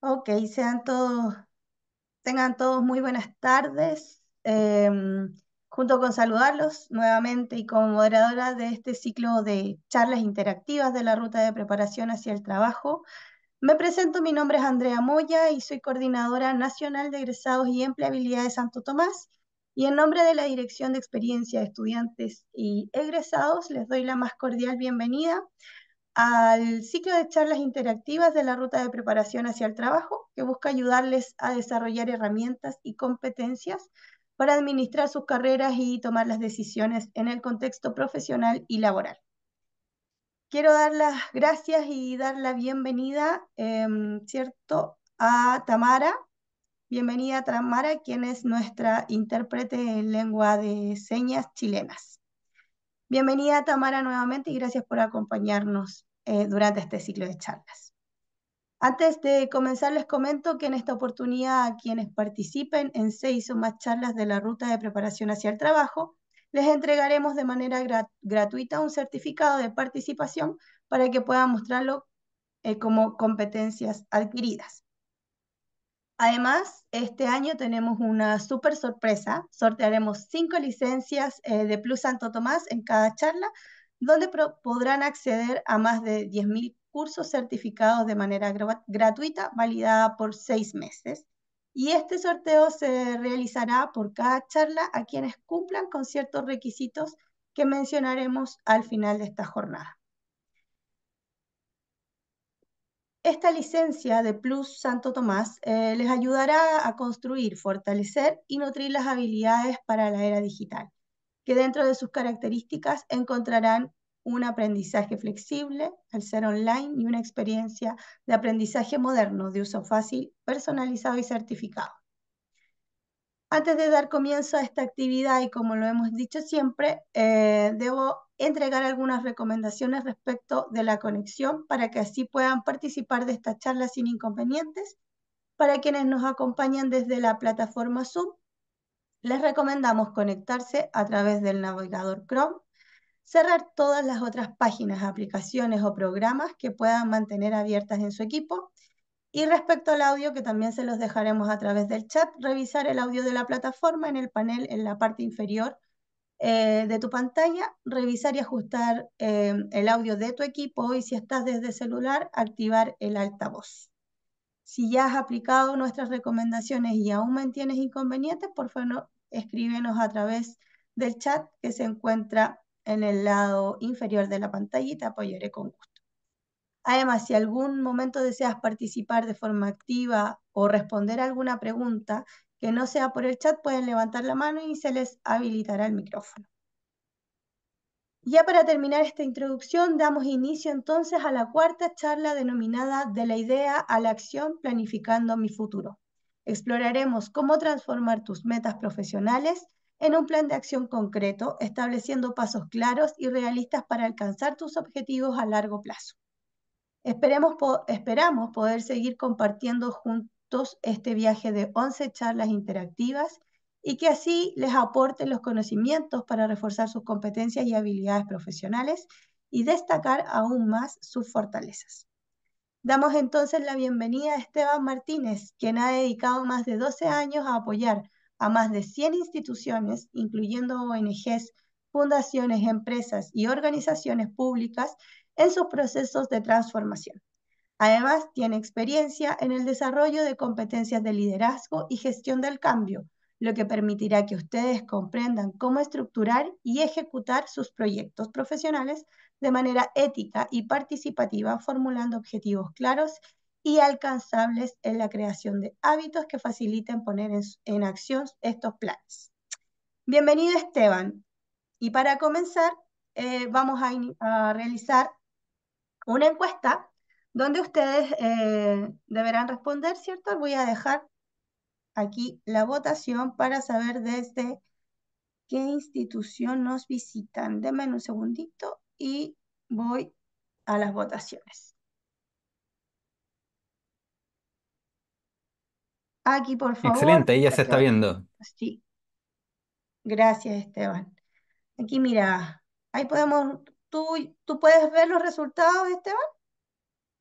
Ok, sean todos, tengan todos muy buenas tardes. Em, junto con saludarlos nuevamente y como moderadora de este ciclo de charlas interactivas de la ruta de preparación hacia el trabajo, me presento, mi nombre es Andrea Moya y soy coordinadora nacional de egresados y empleabilidad de Santo Tomás. Y en nombre de la Dirección de Experiencia de Estudiantes y Egresados, les doy la más cordial bienvenida al ciclo de charlas interactivas de la ruta de preparación hacia el trabajo, que busca ayudarles a desarrollar herramientas y competencias para administrar sus carreras y tomar las decisiones en el contexto profesional y laboral. Quiero dar las gracias y dar la bienvenida, em, ¿cierto?, a Tamara. Bienvenida, Tamara, quien es nuestra intérprete en lengua de señas chilenas. Bienvenida Tamara nuevamente y gracias por acompañarnos. Eh, durante este ciclo de charlas. Antes de comenzar, les comento que en esta oportunidad a quienes participen en seis o más charlas de la ruta de preparación hacia el trabajo, les entregaremos de manera gratuita un certificado de participación para que puedan mostrarlo eh, como competencias adquiridas. Además, este año tenemos una súper sorpresa. Sortearemos cinco licencias eh, de Plus Santo Tomás en cada charla donde podrán acceder a más de 10.000 cursos certificados de manera gratuita, validada por seis meses. Y este sorteo se realizará por cada charla a quienes cumplan con ciertos requisitos que mencionaremos al final de esta jornada. Esta licencia de Plus Santo Tomás eh, les ayudará a construir, fortalecer y nutrir las habilidades para la era digital que dentro de sus características encontrarán un aprendizaje flexible al ser online y una experiencia de aprendizaje moderno, de uso fácil, personalizado y certificado. Antes de dar comienzo a esta actividad, y como lo hemos dicho siempre, eh, debo entregar algunas recomendaciones respecto de la conexión para que así puedan participar de esta charla sin inconvenientes. Para quienes nos acompañan desde la plataforma Zoom, les recomendamos conectarse a través del navegador Chrome, cerrar todas las otras páginas, aplicaciones o programas que puedan mantener abiertas en su equipo y respecto al audio, que también se los dejaremos a través del chat, revisar el audio de la plataforma en el panel en la parte inferior eh, de tu pantalla, revisar y ajustar eh, el audio de tu equipo y si estás desde celular, activar el altavoz. Si ya has aplicado nuestras recomendaciones y aún mantienes inconvenientes, por favor escríbenos a través del chat que se encuentra en el lado inferior de la pantalla y apoyaré con gusto. Además, si algún momento deseas participar de forma activa o responder alguna pregunta que no sea por el chat, pueden levantar la mano y se les habilitará el micrófono. Ya para terminar esta introducción, damos inicio entonces a la cuarta charla denominada De la idea a la acción, planificando mi futuro. Exploraremos cómo transformar tus metas profesionales en un plan de acción concreto, estableciendo pasos claros y realistas para alcanzar tus objetivos a largo plazo. Esperemos esperamos poder seguir compartiendo juntos este viaje de 11 charlas interactivas y que así les aporte los conocimientos para reforzar sus competencias y habilidades profesionales y destacar aún más sus fortalezas. Damos entonces la bienvenida a Esteban Martínez, quien ha dedicado más de 12 años a apoyar a más de 100 instituciones, incluyendo ONGs, fundaciones, empresas y organizaciones públicas en sus procesos de transformación. Además, tiene experiencia en el desarrollo de competencias de liderazgo y gestión del cambio, lo que permitirá que ustedes comprendan cómo estructurar y ejecutar sus proyectos profesionales de manera ética y participativa, formulando objetivos claros y alcanzables en la creación de hábitos que faciliten poner en, acción estos planes. Bienvenido Esteban. Y para comenzar, eh, vamos a, realizar una encuesta donde ustedes eh, deberán responder, ¿cierto? Voy a dejar aquí la votación para saber desde qué institución nos visitan. Denme un segundito y voy a las votaciones. Aquí, por favor. Excelente, ella se está viendo. Sí. Gracias, Esteban. Aquí, mira, ahí podemos, ¿tú, tú puedes ver los resultados, Esteban?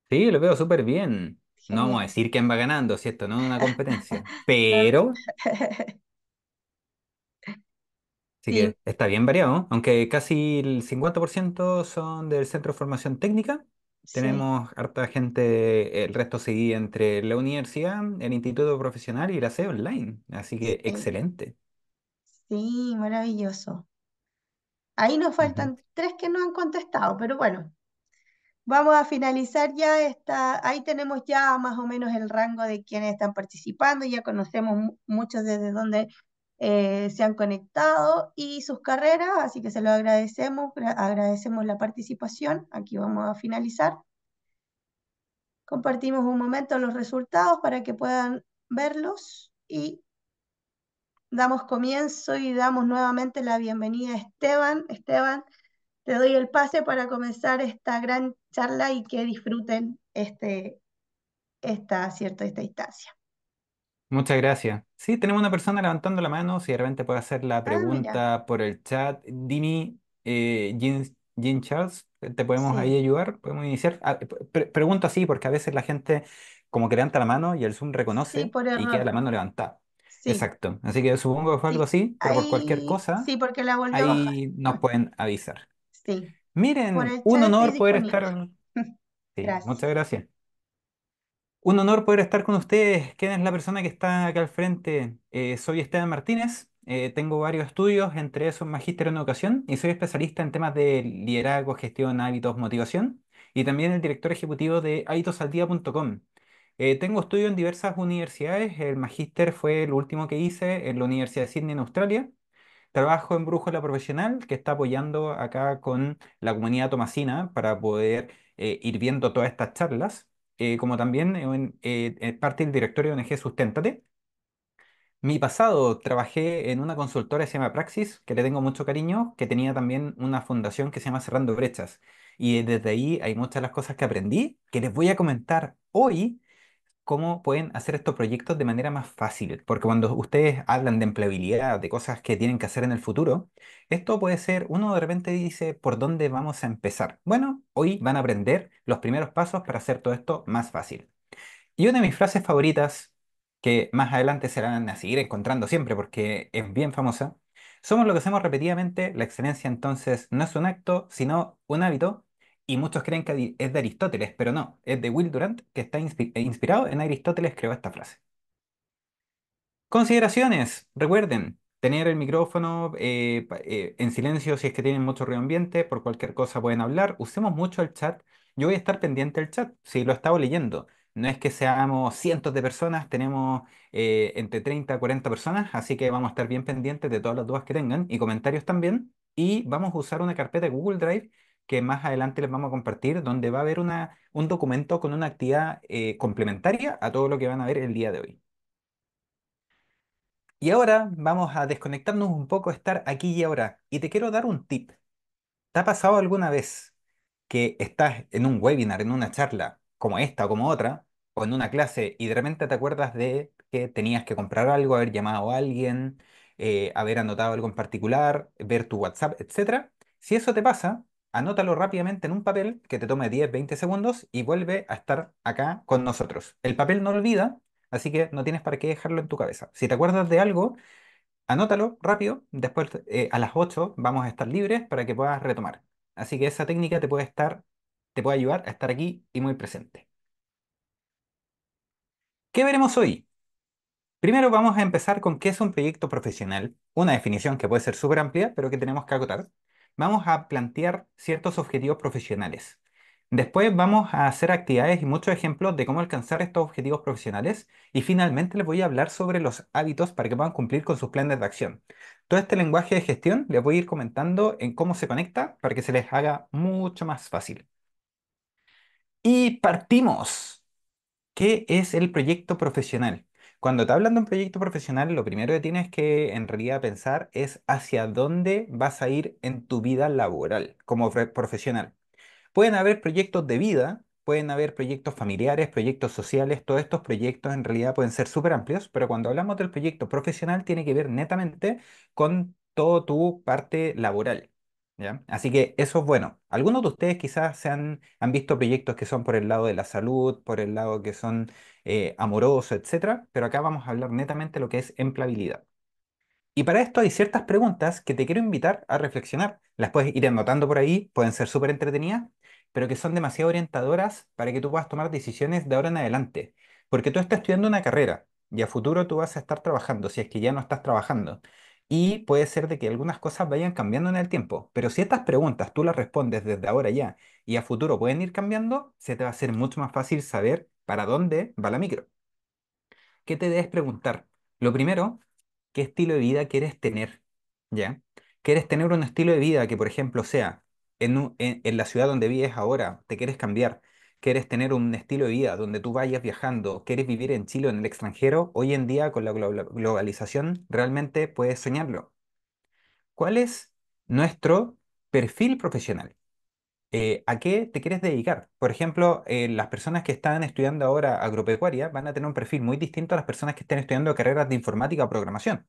Sí, lo veo súper bien. No vamos a decir quién va ganando, ¿cierto? no es una competencia, pero... Así que está bien variado, aunque casi el 50% son del Centro de Formación Técnica. Tenemos harta gente, el resto sigue entre la universidad, el Instituto Profesional y la C online. Así que excelente. Sí, maravilloso. Ahí nos faltan tres que no han contestado, pero bueno, Vamos a finalizar ya esta, ahí tenemos ya más o menos el rango de quienes están participando, ya conocemos muchos desde donde eh, se han conectado y sus carreras, así que se lo agradecemos, agradecemos la participación, aquí vamos a finalizar. Compartimos un momento los resultados para que puedan verlos y damos comienzo y damos nuevamente la bienvenida a Esteban. Esteban, te doy el pase para comenzar esta gran charla y que disfruten este, esta, cierto, esta instancia. Muchas gracias. Sí, tenemos una persona levantando la mano, si de repente puede hacer la ah, pregunta por el chat. Dini, eh, Jean, Charles, ¿te podemos ahí ayudar? ¿Podemos iniciar? Ah, eh, pregunto así, porque a veces la gente como que levanta la mano y el Zoom reconoce y queda la mano levantada. Exacto. Así que supongo que fue algo así, pero por cualquier cosa, Sí, porque la ahí nos pueden avisar. Sí. Miren, un honor poder estar. Sí, Muchas gracias. Un honor poder estar con ustedes. ¿Quién es la persona que está acá al frente? Eh, soy Esteban Martínez. Eh, tengo varios estudios, entre esos magíster en educación, y soy especialista en temas de liderazgo, gestión, hábitos, motivación, y también el director ejecutivo de hábitosaldía.com. Eh, tengo estudios en diversas universidades, el magíster fue el último que hice en la Universidad de Sydney en Australia, trabajo en la Profesional que está apoyando acá con la comunidad tomasina para poder eh, ir viendo todas estas charlas, eh, como también en, eh, parte del directorio de ONG Susténtate. Mi pasado trabajé en una consultora que se llama Praxis, que le tengo mucho cariño, que tenía también una fundación que se llama Cerrando Brechas. Y desde ahí hay muchas de las cosas que aprendí, que les voy a comentar hoy cómo pueden hacer estos proyectos de manera más fácil, porque cuando ustedes hablan de empleabilidad, de cosas que tienen que hacer en el futuro, esto puede ser, uno de repente dice, ¿por dónde vamos a empezar? Bueno, hoy van a aprender los primeros pasos para hacer todo esto más fácil. Y una de mis frases favoritas, que más adelante serán a seguir encontrando siempre porque es bien famosa, somos lo que hacemos repetidamente, la excelencia entonces no es un acto, sino un hábito, y muchos creen que es de Aristóteles, pero no, es de Will Durant, que está eh, inspirado en Aristóteles, creó esta frase. Consideraciones, recuerden, tener el micrófono eh, eh, en silencio si es que tienen mucho ruido ambiente, por cualquier cosa pueden hablar, usemos mucho el chat, yo voy a estar pendiente del chat, si lo he leyendo, no es que seamos cientos de personas, tenemos entre 30 a 40 personas, así que vamos a estar bien pendientes de todas las dudas que tengan y comentarios también. Y vamos a usar una carpeta de Google Drive que más adelante les vamos a compartir, donde va a haber una, un documento con una actividad eh, complementaria a todo lo que van a ver el día de hoy. Y ahora vamos a desconectarnos un poco, estar aquí y ahora. Y te quiero dar un tip. ¿Te ha pasado alguna vez que estás en un webinar, en una charla como esta o como otra, o en una clase, y de repente te acuerdas de que tenías que comprar algo, haber llamado a alguien, eh, haber anotado algo en particular, ver tu WhatsApp, etcétera? Si eso te pasa, anótalo rápidamente en un papel que te tome 10, 20 segundos y vuelve a estar acá con nosotros. El papel no olvida, así que no tienes para qué dejarlo en tu cabeza. Si te acuerdas de algo, anótalo rápido, después eh, a las 8 vamos a estar libres para que puedas retomar. Así que esa técnica te puede estar, te puede ayudar a estar aquí y muy presente. ¿Qué veremos hoy? Primero vamos a empezar con qué es un proyecto profesional, una definición que puede ser súper amplia, pero que tenemos que acotar vamos a plantear ciertos objetivos profesionales. Después vamos a hacer actividades y muchos ejemplos de cómo alcanzar estos objetivos profesionales. Y finalmente les voy a hablar sobre los hábitos para que puedan cumplir con sus planes de acción. Todo este lenguaje de gestión les voy a ir comentando en cómo se conecta para que se les haga mucho más fácil. Y partimos. ¿Qué es el proyecto profesional? Cuando te hablan de un proyecto profesional, lo primero que tienes que en realidad pensar es hacia dónde vas a ir en tu vida laboral como profesional. Pueden haber proyectos de vida, pueden haber proyectos familiares, proyectos sociales, todos estos proyectos en realidad pueden ser súper amplios, pero cuando hablamos del proyecto profesional tiene que ver netamente con toda tu parte laboral. Así que eso es bueno. Algunos de ustedes quizás se han, han, visto proyectos que son por el lado de la salud, por el lado que son eh, amorosos, etcétera, pero acá vamos a hablar netamente de lo que es empleabilidad. Y para esto hay ciertas preguntas que te quiero invitar a reflexionar. Las puedes ir anotando por ahí, pueden ser súper entretenidas, pero que son demasiado orientadoras para que tú puedas tomar decisiones de ahora en adelante. Porque tú estás estudiando una carrera y a futuro tú vas a estar trabajando, si es que ya no estás trabajando y puede ser de que algunas cosas vayan cambiando en el tiempo. Pero si estas preguntas tú las respondes desde ahora ya y a futuro pueden ir cambiando, se te va a hacer mucho más fácil saber para dónde va la micro. ¿Qué te debes preguntar? Lo primero, ¿qué estilo de vida quieres tener? ¿Ya? ¿Quieres tener un estilo de vida que, por ejemplo, sea en la ciudad donde vives ahora, te quieres cambiar quieres tener un estilo de vida donde tú vayas viajando, quieres vivir en Chile o en el extranjero, hoy en día con la globalización realmente puedes soñarlo. ¿Cuál es nuestro perfil profesional? Eh, ¿A qué te quieres dedicar? Por ejemplo, eh, las personas que están estudiando ahora agropecuaria van a tener un perfil muy distinto a las personas que estén estudiando carreras de informática o programación.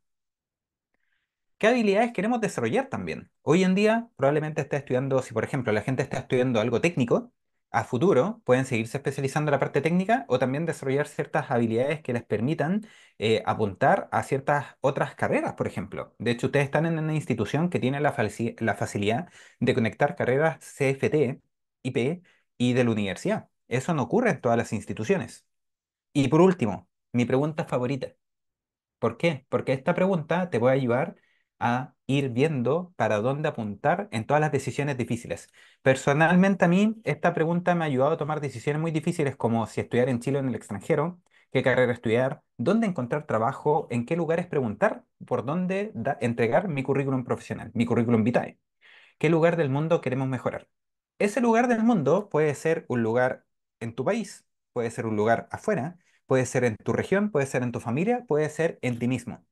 ¿Qué habilidades queremos desarrollar también? Hoy en día probablemente está estudiando, si por ejemplo la gente está estudiando algo técnico, a futuro pueden seguirse especializando en la parte técnica o también desarrollar ciertas habilidades que les permitan eh, apuntar a ciertas otras carreras, por ejemplo. De hecho, ustedes están en una institución que tiene la, la facilidad de conectar carreras CFT, IP e y de la universidad. Eso no ocurre en todas las instituciones. Y por último, mi pregunta favorita. ¿Por qué? Porque esta pregunta te puede ayudar a ir viendo para dónde apuntar en todas las decisiones difíciles. Personalmente a mí esta pregunta me ha ayudado a tomar decisiones muy difíciles como si estudiar en Chile o en el extranjero, qué carrera estudiar, dónde encontrar trabajo, en qué lugares preguntar, por dónde entregar mi currículum profesional, mi currículum vitae. ¿Qué lugar del mundo queremos mejorar? Ese lugar del mundo puede ser un lugar en tu país, puede ser un lugar afuera, puede ser en tu región, puede ser en tu familia, puede ser en ti mismo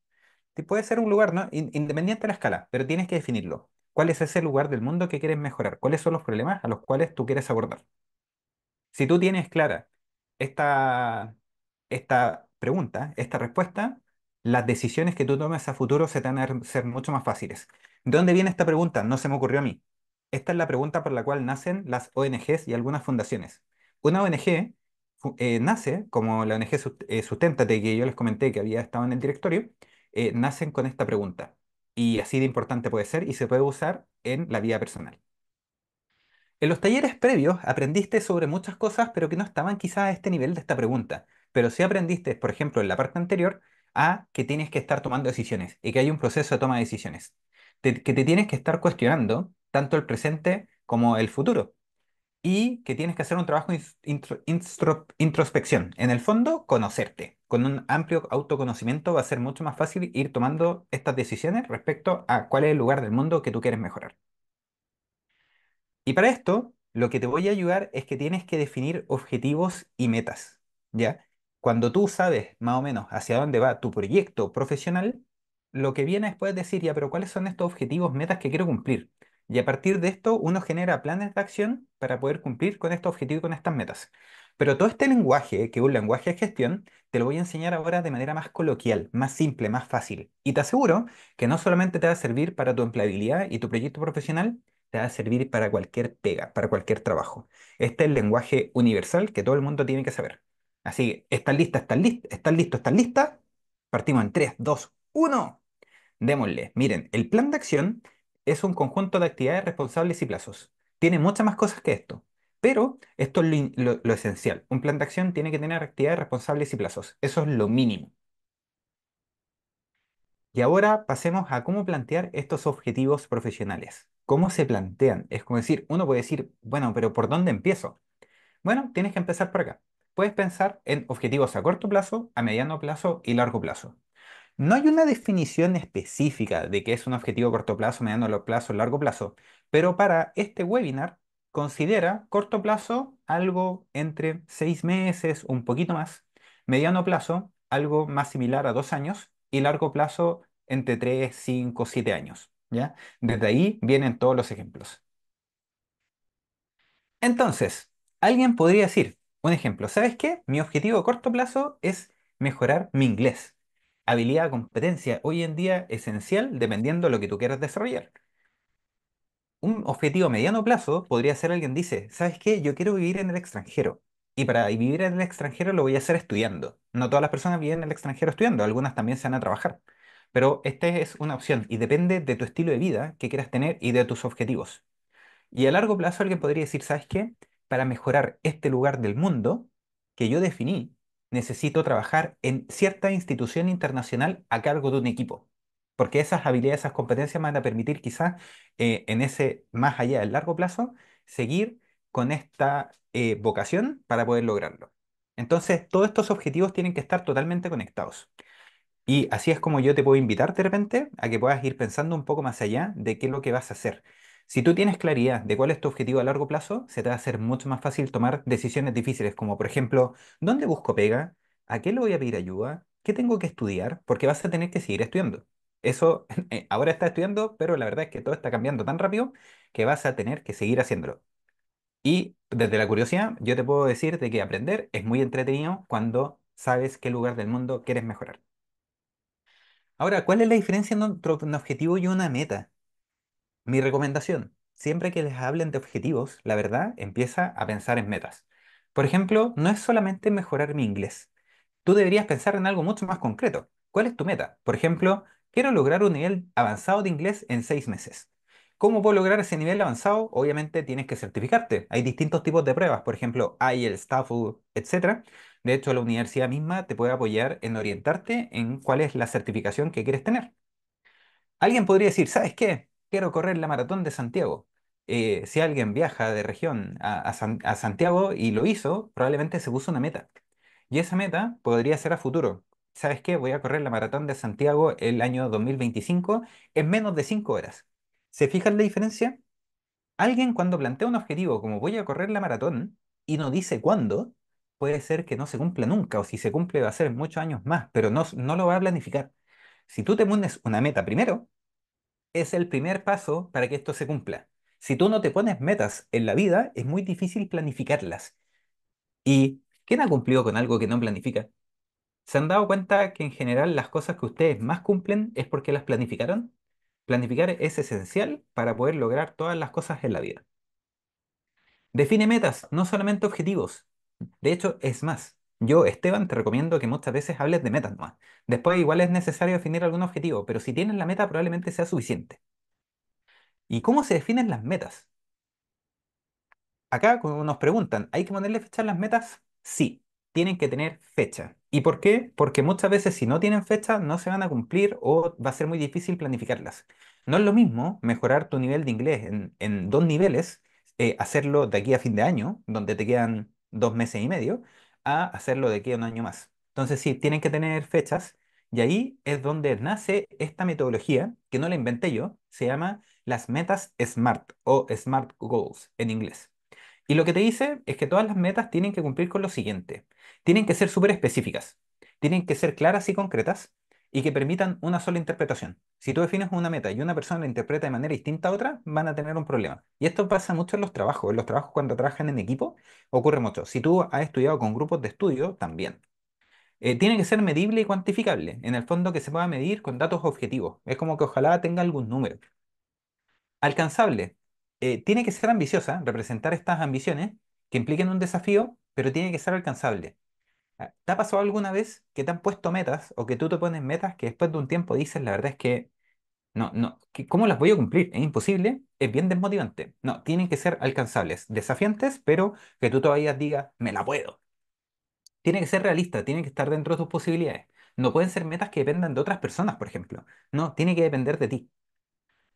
puede ser un lugar, ¿no? Independiente de la escala, pero tienes que definirlo. ¿Cuál es ese lugar del mundo que quieres mejorar? ¿Cuáles son los problemas a los cuales tú quieres abordar? Si tú tienes clara esta, esta pregunta, esta respuesta, las decisiones que tú tomes a futuro se te van a ser mucho más fáciles. ¿De dónde viene esta pregunta? No se me ocurrió a mí. Esta es la pregunta por la cual nacen las ONGs y algunas fundaciones. Una ONG eh, nace, como la ONG eh, Susténtate, que yo les comenté que había estado en el directorio, eh, nacen con esta pregunta. Y así de importante puede ser y se puede usar en la vida personal. En los talleres previos aprendiste sobre muchas cosas, pero que no estaban quizás a este nivel de esta pregunta. Pero sí aprendiste, por ejemplo, en la parte anterior, a que tienes que estar tomando decisiones y que hay un proceso de toma de decisiones. que te tienes que estar cuestionando tanto el presente como el futuro. Y que tienes que hacer un trabajo de introspección. En el fondo, conocerte con un amplio autoconocimiento va a ser mucho más fácil ir tomando estas decisiones respecto a cuál es el lugar del mundo que tú quieres mejorar. Y para esto, lo que te voy a ayudar es que tienes que definir objetivos y metas, ¿ya? Cuando tú sabes más o menos hacia dónde va tu proyecto profesional, lo que viene después es decir, ya, pero ¿cuáles son estos objetivos, metas que quiero cumplir? Y a partir de esto, uno genera planes de acción para poder cumplir con estos objetivos y con estas metas. Pero todo este lenguaje, que es un lenguaje de gestión, te lo voy a enseñar ahora de manera más coloquial, más simple, más fácil. Y te aseguro que no solamente te va a servir para tu empleabilidad y tu proyecto profesional, te va a servir para cualquier pega, para cualquier trabajo. Este es el lenguaje universal que todo el mundo tiene que saber. Así que, ¿estás lista? ¿Estás lista? ¿Estás listo? ¿Estás lista? Partimos en 3, 2, 1. Démosle. Miren, el plan de acción es un conjunto de actividades responsables y plazos. Tiene muchas más cosas que esto. Pero esto es lo, esencial. Un plan de acción tiene que tener actividades responsables y plazos. Eso es lo mínimo. Y ahora pasemos a cómo plantear estos objetivos profesionales. ¿Cómo se plantean? Es como decir, uno puede decir, bueno, pero ¿por dónde empiezo? Bueno, tienes que empezar por acá. Puedes pensar en objetivos a corto plazo, a mediano plazo y largo plazo. No hay una definición específica de qué es un objetivo a corto plazo, mediano plazo, largo plazo, pero para este webinar considera corto plazo algo entre seis meses, un poquito más, mediano plazo algo más similar a dos años y largo plazo entre tres, cinco, siete años. ¿ya? Desde ahí vienen todos los ejemplos. Entonces, alguien podría decir, un ejemplo, ¿sabes qué? Mi objetivo a corto plazo es mejorar mi inglés. Habilidad, competencia, hoy en día esencial dependiendo de lo que tú quieras desarrollar un objetivo a mediano plazo podría ser alguien dice, ¿sabes qué? Yo quiero vivir en el extranjero. Y para vivir en el extranjero lo voy a hacer estudiando. No todas las personas viven en el extranjero estudiando, algunas también se van a trabajar. Pero esta es una opción y depende de tu estilo de vida que quieras tener y de tus objetivos. Y a largo plazo alguien podría decir, ¿sabes qué? Para mejorar este lugar del mundo que yo definí, necesito trabajar en cierta institución internacional a cargo de un equipo porque esas habilidades, esas competencias van a permitir quizás eh, en ese más allá del largo plazo, seguir con esta eh, vocación para poder lograrlo. Entonces, todos estos objetivos tienen que estar totalmente conectados. Y así es como yo te puedo invitar de repente a que puedas ir pensando un poco más allá de qué es lo que vas a hacer. Si tú tienes claridad de cuál es tu objetivo a largo plazo, se te va a hacer mucho más fácil tomar decisiones difíciles, como por ejemplo, ¿dónde busco pega? ¿A qué le voy a pedir ayuda? ¿Qué tengo que estudiar? Porque vas a tener que seguir estudiando. Eso eh, ahora está estudiando, pero la verdad es que todo está cambiando tan rápido que vas a tener que seguir haciéndolo. Y desde la curiosidad, yo te puedo decir de que aprender es muy entretenido cuando sabes qué lugar del mundo quieres mejorar. Ahora, ¿cuál es la diferencia entre un objetivo y una meta? Mi recomendación, siempre que les hablen de objetivos, la verdad, empieza a pensar en metas. Por ejemplo, no es solamente mejorar mi inglés. Tú deberías pensar en algo mucho más concreto. ¿Cuál es tu meta? Por ejemplo, Quiero lograr un nivel avanzado de inglés en seis meses. ¿Cómo puedo lograr ese nivel avanzado? Obviamente tienes que certificarte. Hay distintos tipos de pruebas, por ejemplo, IELTS, TAFU, etc. De hecho, la universidad misma te puede apoyar en orientarte en cuál es la certificación que quieres tener. Alguien podría decir, ¿sabes qué? Quiero correr la maratón de Santiago. Eh, si alguien viaja de región a, a Santiago y lo hizo, probablemente se puso una meta. Y esa meta podría ser a futuro, ¿sabes qué? Voy a correr la maratón de Santiago el año 2025 en menos de cinco horas. ¿Se fijan la diferencia? Alguien cuando plantea un objetivo como voy a correr la maratón y no dice cuándo, puede ser que no se cumpla nunca o si se cumple va a ser muchos años más, pero no, no lo va a planificar. Si tú te pones una meta primero, es el primer paso para que esto se cumpla. Si tú no te pones metas en la vida, es muy difícil planificarlas. ¿Y quién ha cumplido con algo que no planifica? ¿Se han dado cuenta que en general las cosas que ustedes más cumplen es porque las planificaron? Planificar es esencial para poder lograr todas las cosas en la vida. Define metas, no solamente objetivos. De hecho, es más. Yo, Esteban, te recomiendo que muchas veces hables de metas nomás. Después igual es necesario definir algún objetivo, pero si tienes la meta probablemente sea suficiente. ¿Y cómo se definen las metas? Acá nos preguntan, ¿hay que ponerle fecha a las metas? Sí, tienen que tener fecha. ¿Y por qué? Porque muchas veces si no tienen fechas no se van a cumplir o va a ser muy difícil planificarlas. No es lo mismo mejorar tu nivel de inglés en, dos niveles, eh, hacerlo de aquí a fin de año, donde te quedan dos meses y medio, a hacerlo de aquí a un año más. Entonces sí, tienen que tener fechas y ahí es donde nace esta metodología, que no la inventé yo, se llama las metas SMART o SMART Goals en inglés. Y lo que te dice es que todas las metas tienen que cumplir con lo siguiente tienen que ser súper específicas, tienen que ser claras y concretas y que permitan una sola interpretación. Si tú defines una meta y una persona la interpreta de manera distinta a otra, van a tener un problema. Y esto pasa mucho en los trabajos. En los trabajos cuando trabajan en equipo ocurre mucho. Si tú has estudiado con grupos de estudio, también. Eh, tiene que ser medible y cuantificable. En el fondo que se pueda medir con datos objetivos. Es como que ojalá tenga algún número. Alcanzable. Eh, tiene que ser ambiciosa, representar estas ambiciones que impliquen un desafío, pero tiene que ser alcanzable. Ah, ¿Te ha pasado alguna vez que te han puesto metas o que tú te pones metas que después de un tiempo dices, la verdad es que no, no, ¿cómo las voy a cumplir? Es imposible, es bien desmotivante. No, tienen que ser alcanzables, desafiantes, pero que tú todavía digas, me la puedo. Tiene que ser realista, tiene que estar dentro de tus posibilidades. No pueden ser metas que dependan de otras personas, por ejemplo. No, tiene que depender de ti.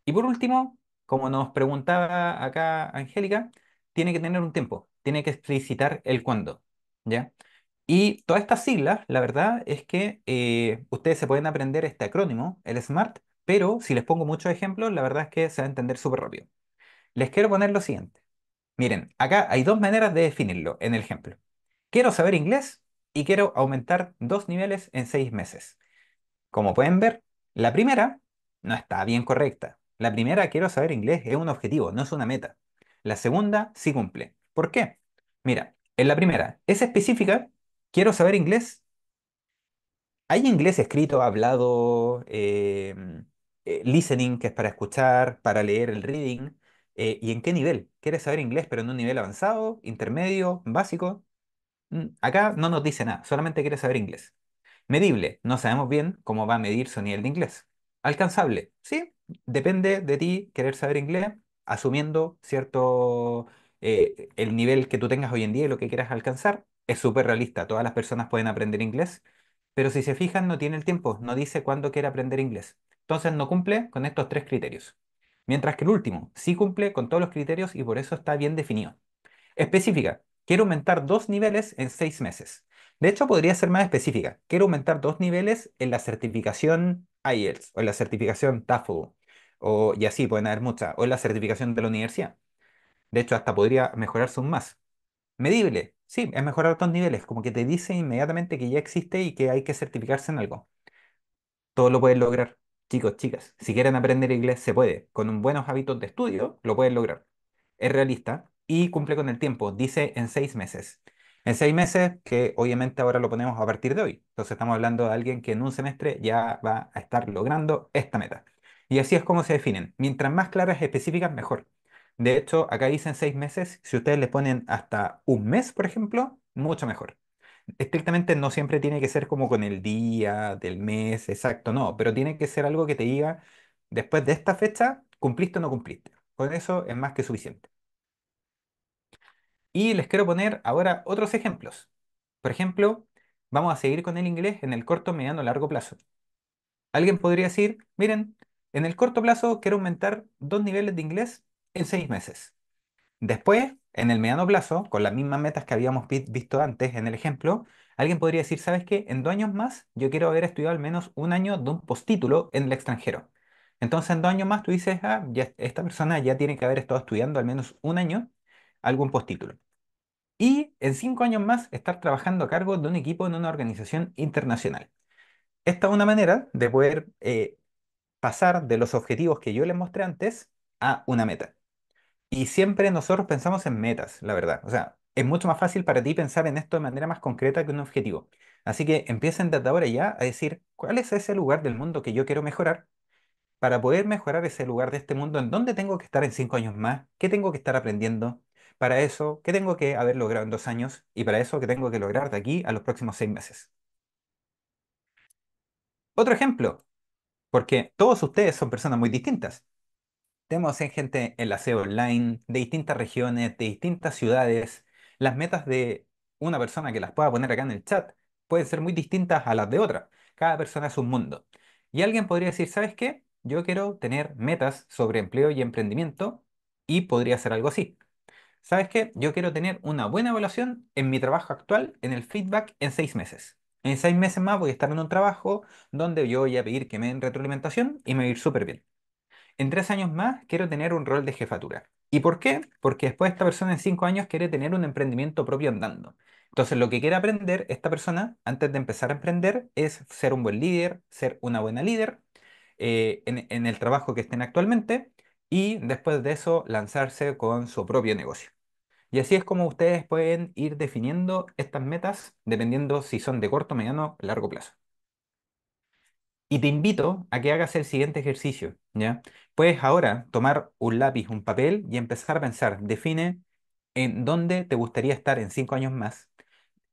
Y por último, como nos preguntaba acá Angélica, tiene que tener un tiempo, tiene que explicitar el cuándo, ¿ya? Y todas estas siglas, la verdad es que eh, ustedes se pueden aprender este acrónimo, el SMART, pero si les pongo muchos ejemplos, la verdad es que se va a entender súper rápido. Les quiero poner lo siguiente. Miren, acá hay dos maneras de definirlo en el ejemplo. Quiero saber inglés y quiero aumentar dos niveles en seis meses. Como pueden ver, la primera no está bien correcta. La primera, quiero saber inglés, es un objetivo, no es una meta. La segunda sí cumple. ¿Por qué? Mira, en la primera es específica quiero saber inglés. Hay inglés escrito, hablado, em, eh, listening, que es para escuchar, para leer el reading. Eh, ¿y en qué nivel? ¿Quieres saber inglés, pero en un nivel avanzado, intermedio, básico? Mm, acá no nos dice nada, solamente quiere saber inglés. Medible, no sabemos bien cómo va a medir su nivel de inglés. Alcanzable, sí, depende de ti querer saber inglés, asumiendo cierto eh, el nivel que tú tengas hoy en día y lo que quieras alcanzar es súper realista, todas las personas pueden aprender inglés, pero si se fijan no tiene el tiempo, no dice cuándo quiere aprender inglés. Entonces no cumple con estos tres criterios. Mientras que el último sí cumple con todos los criterios y por eso está bien definido. Específica, quiero aumentar dos niveles en seis meses. De hecho, podría ser más específica. Quiero aumentar dos niveles en la certificación IELTS o en la certificación TOEFL o y así pueden haber muchas, o en la certificación de la universidad. De hecho, hasta podría mejorarse un más. Medible, Sí, es mejorar otros niveles, como que te dice inmediatamente que ya existe y que hay que certificarse en algo. Todo lo puedes lograr, chicos, chicas. Si quieren aprender inglés, se puede. Con un buenos hábitos de estudio, lo pueden lograr. Es realista y cumple con el tiempo. Dice en seis meses. En seis meses, que obviamente ahora lo ponemos a partir de hoy. Entonces estamos hablando de alguien que en un semestre ya va a estar logrando esta meta. Y así es como se definen. Mientras más claras y específicas, mejor. De hecho, acá dicen seis meses. Si ustedes le ponen hasta un mes, por ejemplo, mucho mejor. Estrictamente no siempre tiene que ser como con el día, del mes, exacto, no, pero tiene que ser algo que te diga, después de esta fecha, cumpliste o no cumpliste. Con eso es más que suficiente. Y les quiero poner ahora otros ejemplos. Por ejemplo, vamos a seguir con el inglés en el corto, mediano, largo plazo. Alguien podría decir, miren, en el corto plazo quiero aumentar dos niveles de inglés en seis meses. Después, en el mediano plazo, con las mismas metas que habíamos visto antes en el ejemplo, alguien podría decir, ¿sabes qué? En dos años más yo quiero haber estudiado al menos un año de un postítulo en el extranjero. Entonces, en dos años más tú dices, ah, esta persona ya tiene que haber estado estudiando al menos un año algún postítulo. Y en cinco años más estar trabajando a cargo de un equipo en una organización internacional. Esta es una manera de poder eh, pasar de los objetivos que yo les mostré antes a una meta. Y siempre nosotros pensamos en metas, la verdad. O sea, es mucho más fácil para ti pensar en esto de manera más concreta que un objetivo. Así que empiecen desde ahora ya a decir cuál es ese lugar del mundo que yo quiero mejorar para poder mejorar ese lugar de este mundo, en dónde tengo que estar en cinco años más, qué tengo que estar aprendiendo, para eso, qué tengo que haber logrado en dos años y para eso, qué tengo que lograr de aquí a los próximos seis meses. Otro ejemplo, porque todos ustedes son personas muy distintas. Tenemos gente en la SEO online, de distintas regiones, de distintas ciudades. Las metas de una persona que las pueda poner acá en el chat pueden ser muy distintas a las de otra. Cada persona es un mundo. Y alguien podría decir, ¿sabes qué? Yo quiero tener metas sobre empleo y emprendimiento y podría hacer algo así. ¿Sabes qué? Yo quiero tener una buena evaluación en mi trabajo actual, en el feedback, en seis meses. En seis meses más voy a estar en un trabajo donde yo voy a pedir que me den retroalimentación y me voy a ir súper bien en tres años más quiero tener un rol de jefatura. ¿Y por qué? Porque después esta persona en cinco años quiere tener un emprendimiento propio andando. Entonces, lo que quiere aprender esta persona antes de empezar a emprender es ser un buen líder, ser una buena líder eh, en, el trabajo que estén actualmente y después de eso lanzarse con su propio negocio. Y así es como ustedes pueden ir definiendo estas metas dependiendo si son de corto, mediano, o largo plazo. Y te invito a que hagas el siguiente ejercicio, ¿ya? Puedes ahora tomar un lápiz, un papel y empezar a pensar, define en dónde te gustaría estar en cinco años más,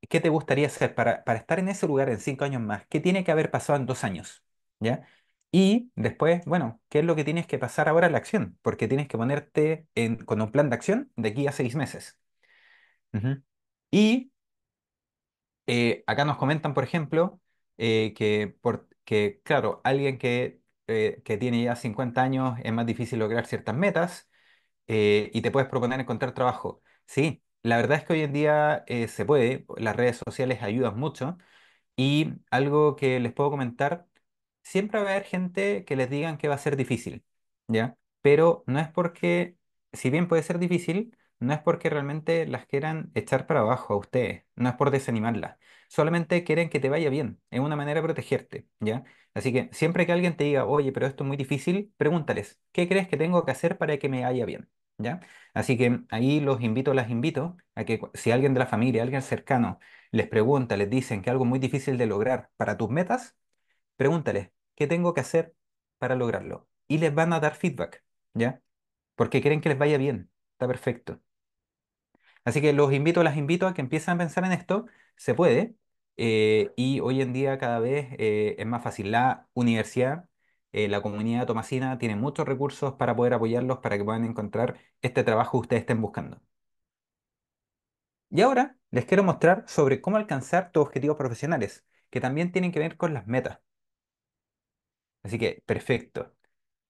qué te gustaría hacer para, estar en ese lugar en cinco años más, qué tiene que haber pasado en dos años, ¿ya? Y después, bueno, ¿qué es lo que tienes que pasar ahora a la acción? Porque tienes que ponerte con un plan de acción de aquí a seis meses. Y eh, acá nos comentan, por ejemplo, eh, que por que, claro, alguien que, eh, tiene ya 50 años es más difícil lograr ciertas metas eh, y te puedes proponer encontrar trabajo. Sí, la verdad es que hoy en día eh, se puede, las redes sociales ayudan mucho y algo que les puedo comentar, siempre va a haber gente que les digan que va a ser difícil, ¿ya? Pero no es porque, si bien puede ser difícil, no es porque realmente las quieran echar para abajo a ustedes, no es por desanimarlas, solamente quieren que te vaya bien, es una manera de protegerte, ¿ya? Así que siempre que alguien te diga, oye, pero esto es muy difícil, pregúntales, ¿qué crees que tengo que hacer para que me vaya bien? ¿Ya? Así que ahí los invito, las invito a que si alguien de la familia, alguien cercano, les pregunta, les dicen que algo muy difícil de lograr para tus metas, pregúntales, ¿qué tengo que hacer para lograrlo? Y les van a dar feedback, ¿ya? Porque quieren que les vaya bien, está perfecto. Así que los invito, las invito a que empiecen a pensar en esto, se puede, eh, y hoy en día cada vez eh, es más fácil. La universidad, eh, la comunidad tomasina tiene muchos recursos para poder apoyarlos, para que puedan encontrar este trabajo que ustedes estén buscando. Y ahora les quiero mostrar sobre cómo alcanzar tus objetivos profesionales, que también tienen que ver con las metas. Así que, perfecto.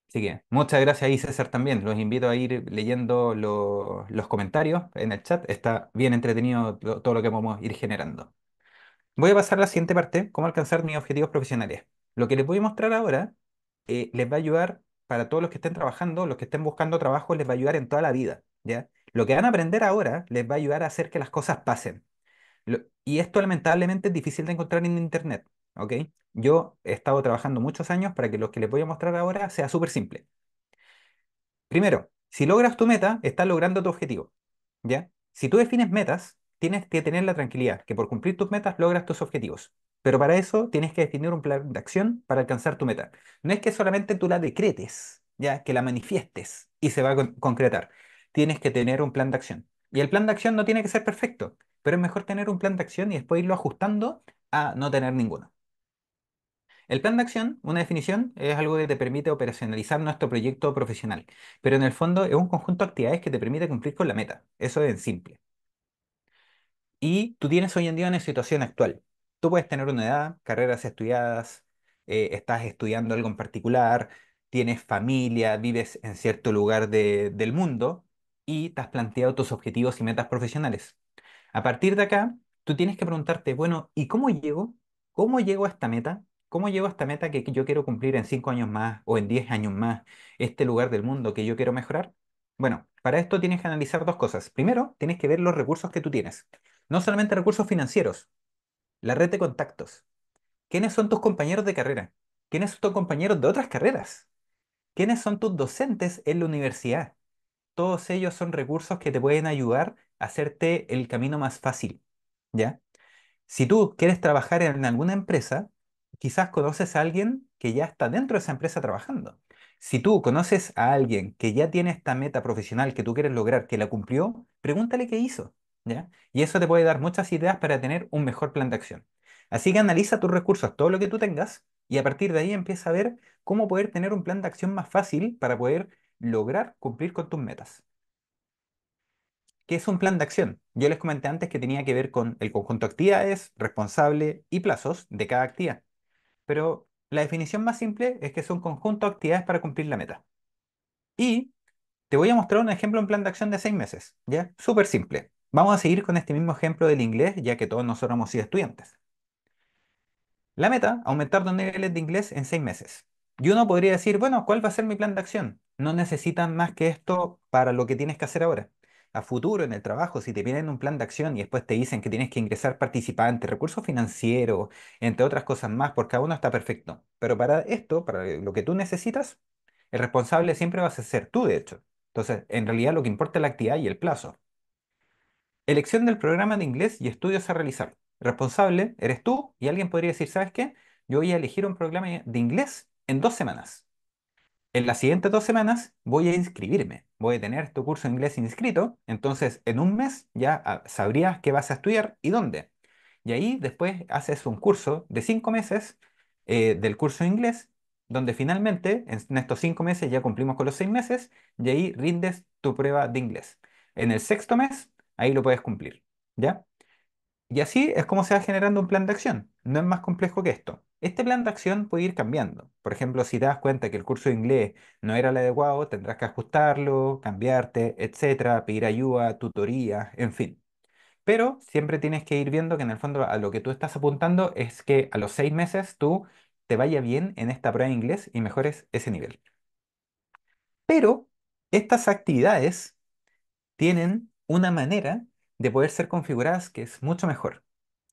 Así que, muchas gracias ahí César también. Los invito a ir leyendo los comentarios en el chat. Está bien entretenido todo lo que podemos ir generando. Voy a pasar a la siguiente parte, cómo alcanzar mis objetivos profesionales. Lo que les voy a mostrar ahora eh, les va a ayudar para todos los que estén trabajando, los que estén buscando trabajo, les va a ayudar en toda la vida. ¿ya? Lo que van a aprender ahora les va a ayudar a hacer que las cosas pasen. y esto lamentablemente es difícil de encontrar en Internet. Yo he estado trabajando muchos años para que lo que les voy a mostrar ahora sea súper simple. Primero, si logras tu meta, estás logrando tu objetivo. ¿ya? Si tú defines metas, tienes que tener la tranquilidad que por cumplir tus metas logras tus objetivos. Pero para eso tienes que definir un plan de acción para alcanzar tu meta. No es que solamente tú la decretes, ya que la manifiestes y se va a concretar. Tienes que tener un plan de acción. Y el plan de acción no tiene que ser perfecto, pero es mejor tener un plan de acción y después irlo ajustando a no tener ninguno. El plan de acción, una definición, es algo que te permite operacionalizar nuestro proyecto profesional, pero en el fondo es un conjunto de actividades que te permite cumplir con la meta. Eso es en simple y tú tienes hoy en día una situación actual. Tú puedes tener una edad, carreras estudiadas, eh, estás estudiando algo en particular, tienes familia, vives en cierto lugar del mundo y te has planteado tus objetivos y metas profesionales. A partir de acá, tú tienes que preguntarte, bueno, ¿y cómo llego? ¿Cómo llego a esta meta? ¿Cómo llego a esta meta que yo quiero cumplir en cinco años más o en 10 años más, este lugar del mundo que yo quiero mejorar? Bueno, para esto tienes que analizar dos cosas. Primero, tienes que ver los recursos que tú tienes. No solamente recursos financieros, la red de contactos. ¿Quiénes son tus compañeros de carrera? ¿Quiénes son tus compañeros de otras carreras? ¿Quiénes son tus docentes en la universidad? Todos ellos son recursos que te pueden ayudar a hacerte el camino más fácil, ¿ya? Si tú quieres trabajar en alguna empresa, quizás conoces a alguien que ya está dentro de esa empresa trabajando. Si tú conoces a alguien que ya tiene esta meta profesional que tú quieres lograr, que la cumplió, pregúntale qué hizo. Y eso te puede dar muchas ideas para tener un mejor plan de acción. Así que analiza tus recursos, todo lo que tú tengas, y a partir de ahí empieza a ver cómo poder tener un plan de acción más fácil para poder lograr cumplir con tus metas. ¿Qué es un plan de acción? Yo les comenté antes que tenía que ver con el conjunto de actividades, responsable y plazos de cada actividad. Pero la definición más simple es que es un conjunto de actividades para cumplir la meta. Y te voy a mostrar un ejemplo, un plan de acción de seis meses, ¿ya? Súper simple. Vamos a seguir con este mismo ejemplo del inglés, ya que todos nosotros hemos sido estudiantes. La meta, aumentar los niveles de inglés en seis meses. Y uno podría decir, bueno, ¿cuál va a ser mi plan de acción? No necesitan más que esto para lo que tienes que hacer ahora. A futuro, en el trabajo, si te vienen un plan de acción y después te dicen que tienes que ingresar participante, recursos financieros, entre otras cosas más, porque cada uno está perfecto. Pero para esto, para lo que tú necesitas, el responsable siempre vas a ser tú, de hecho. Entonces, en realidad lo que importa es la actividad y el plazo. Elección del programa de inglés y estudios a realizar. Responsable eres tú y alguien podría decir, ¿sabes qué? Yo voy a elegir un programa de inglés en dos semanas. En las siguientes dos semanas voy a inscribirme. Voy a tener tu curso de inglés inscrito. Entonces, en un mes ya ah, sabrías qué vas a estudiar y dónde. Y ahí después haces un curso de cinco meses eh, del curso de inglés, donde finalmente en estos cinco meses ya cumplimos con los seis meses y ahí rindes tu prueba de inglés. En el sexto mes ahí lo puedes cumplir, ¿ya? Y así es como se va generando un plan de acción. No es más complejo que esto. Este plan de acción puede ir cambiando. Por ejemplo, si te das cuenta que el curso de inglés no era el adecuado, tendrás que ajustarlo, cambiarte, etcétera, pedir ayuda, tutoría, en fin. Pero siempre tienes que ir viendo que en el fondo a lo que tú estás apuntando es que a los seis meses tú te vaya bien en esta prueba de inglés y mejores ese nivel. Pero estas actividades tienen una manera de poder ser configuradas que es mucho mejor.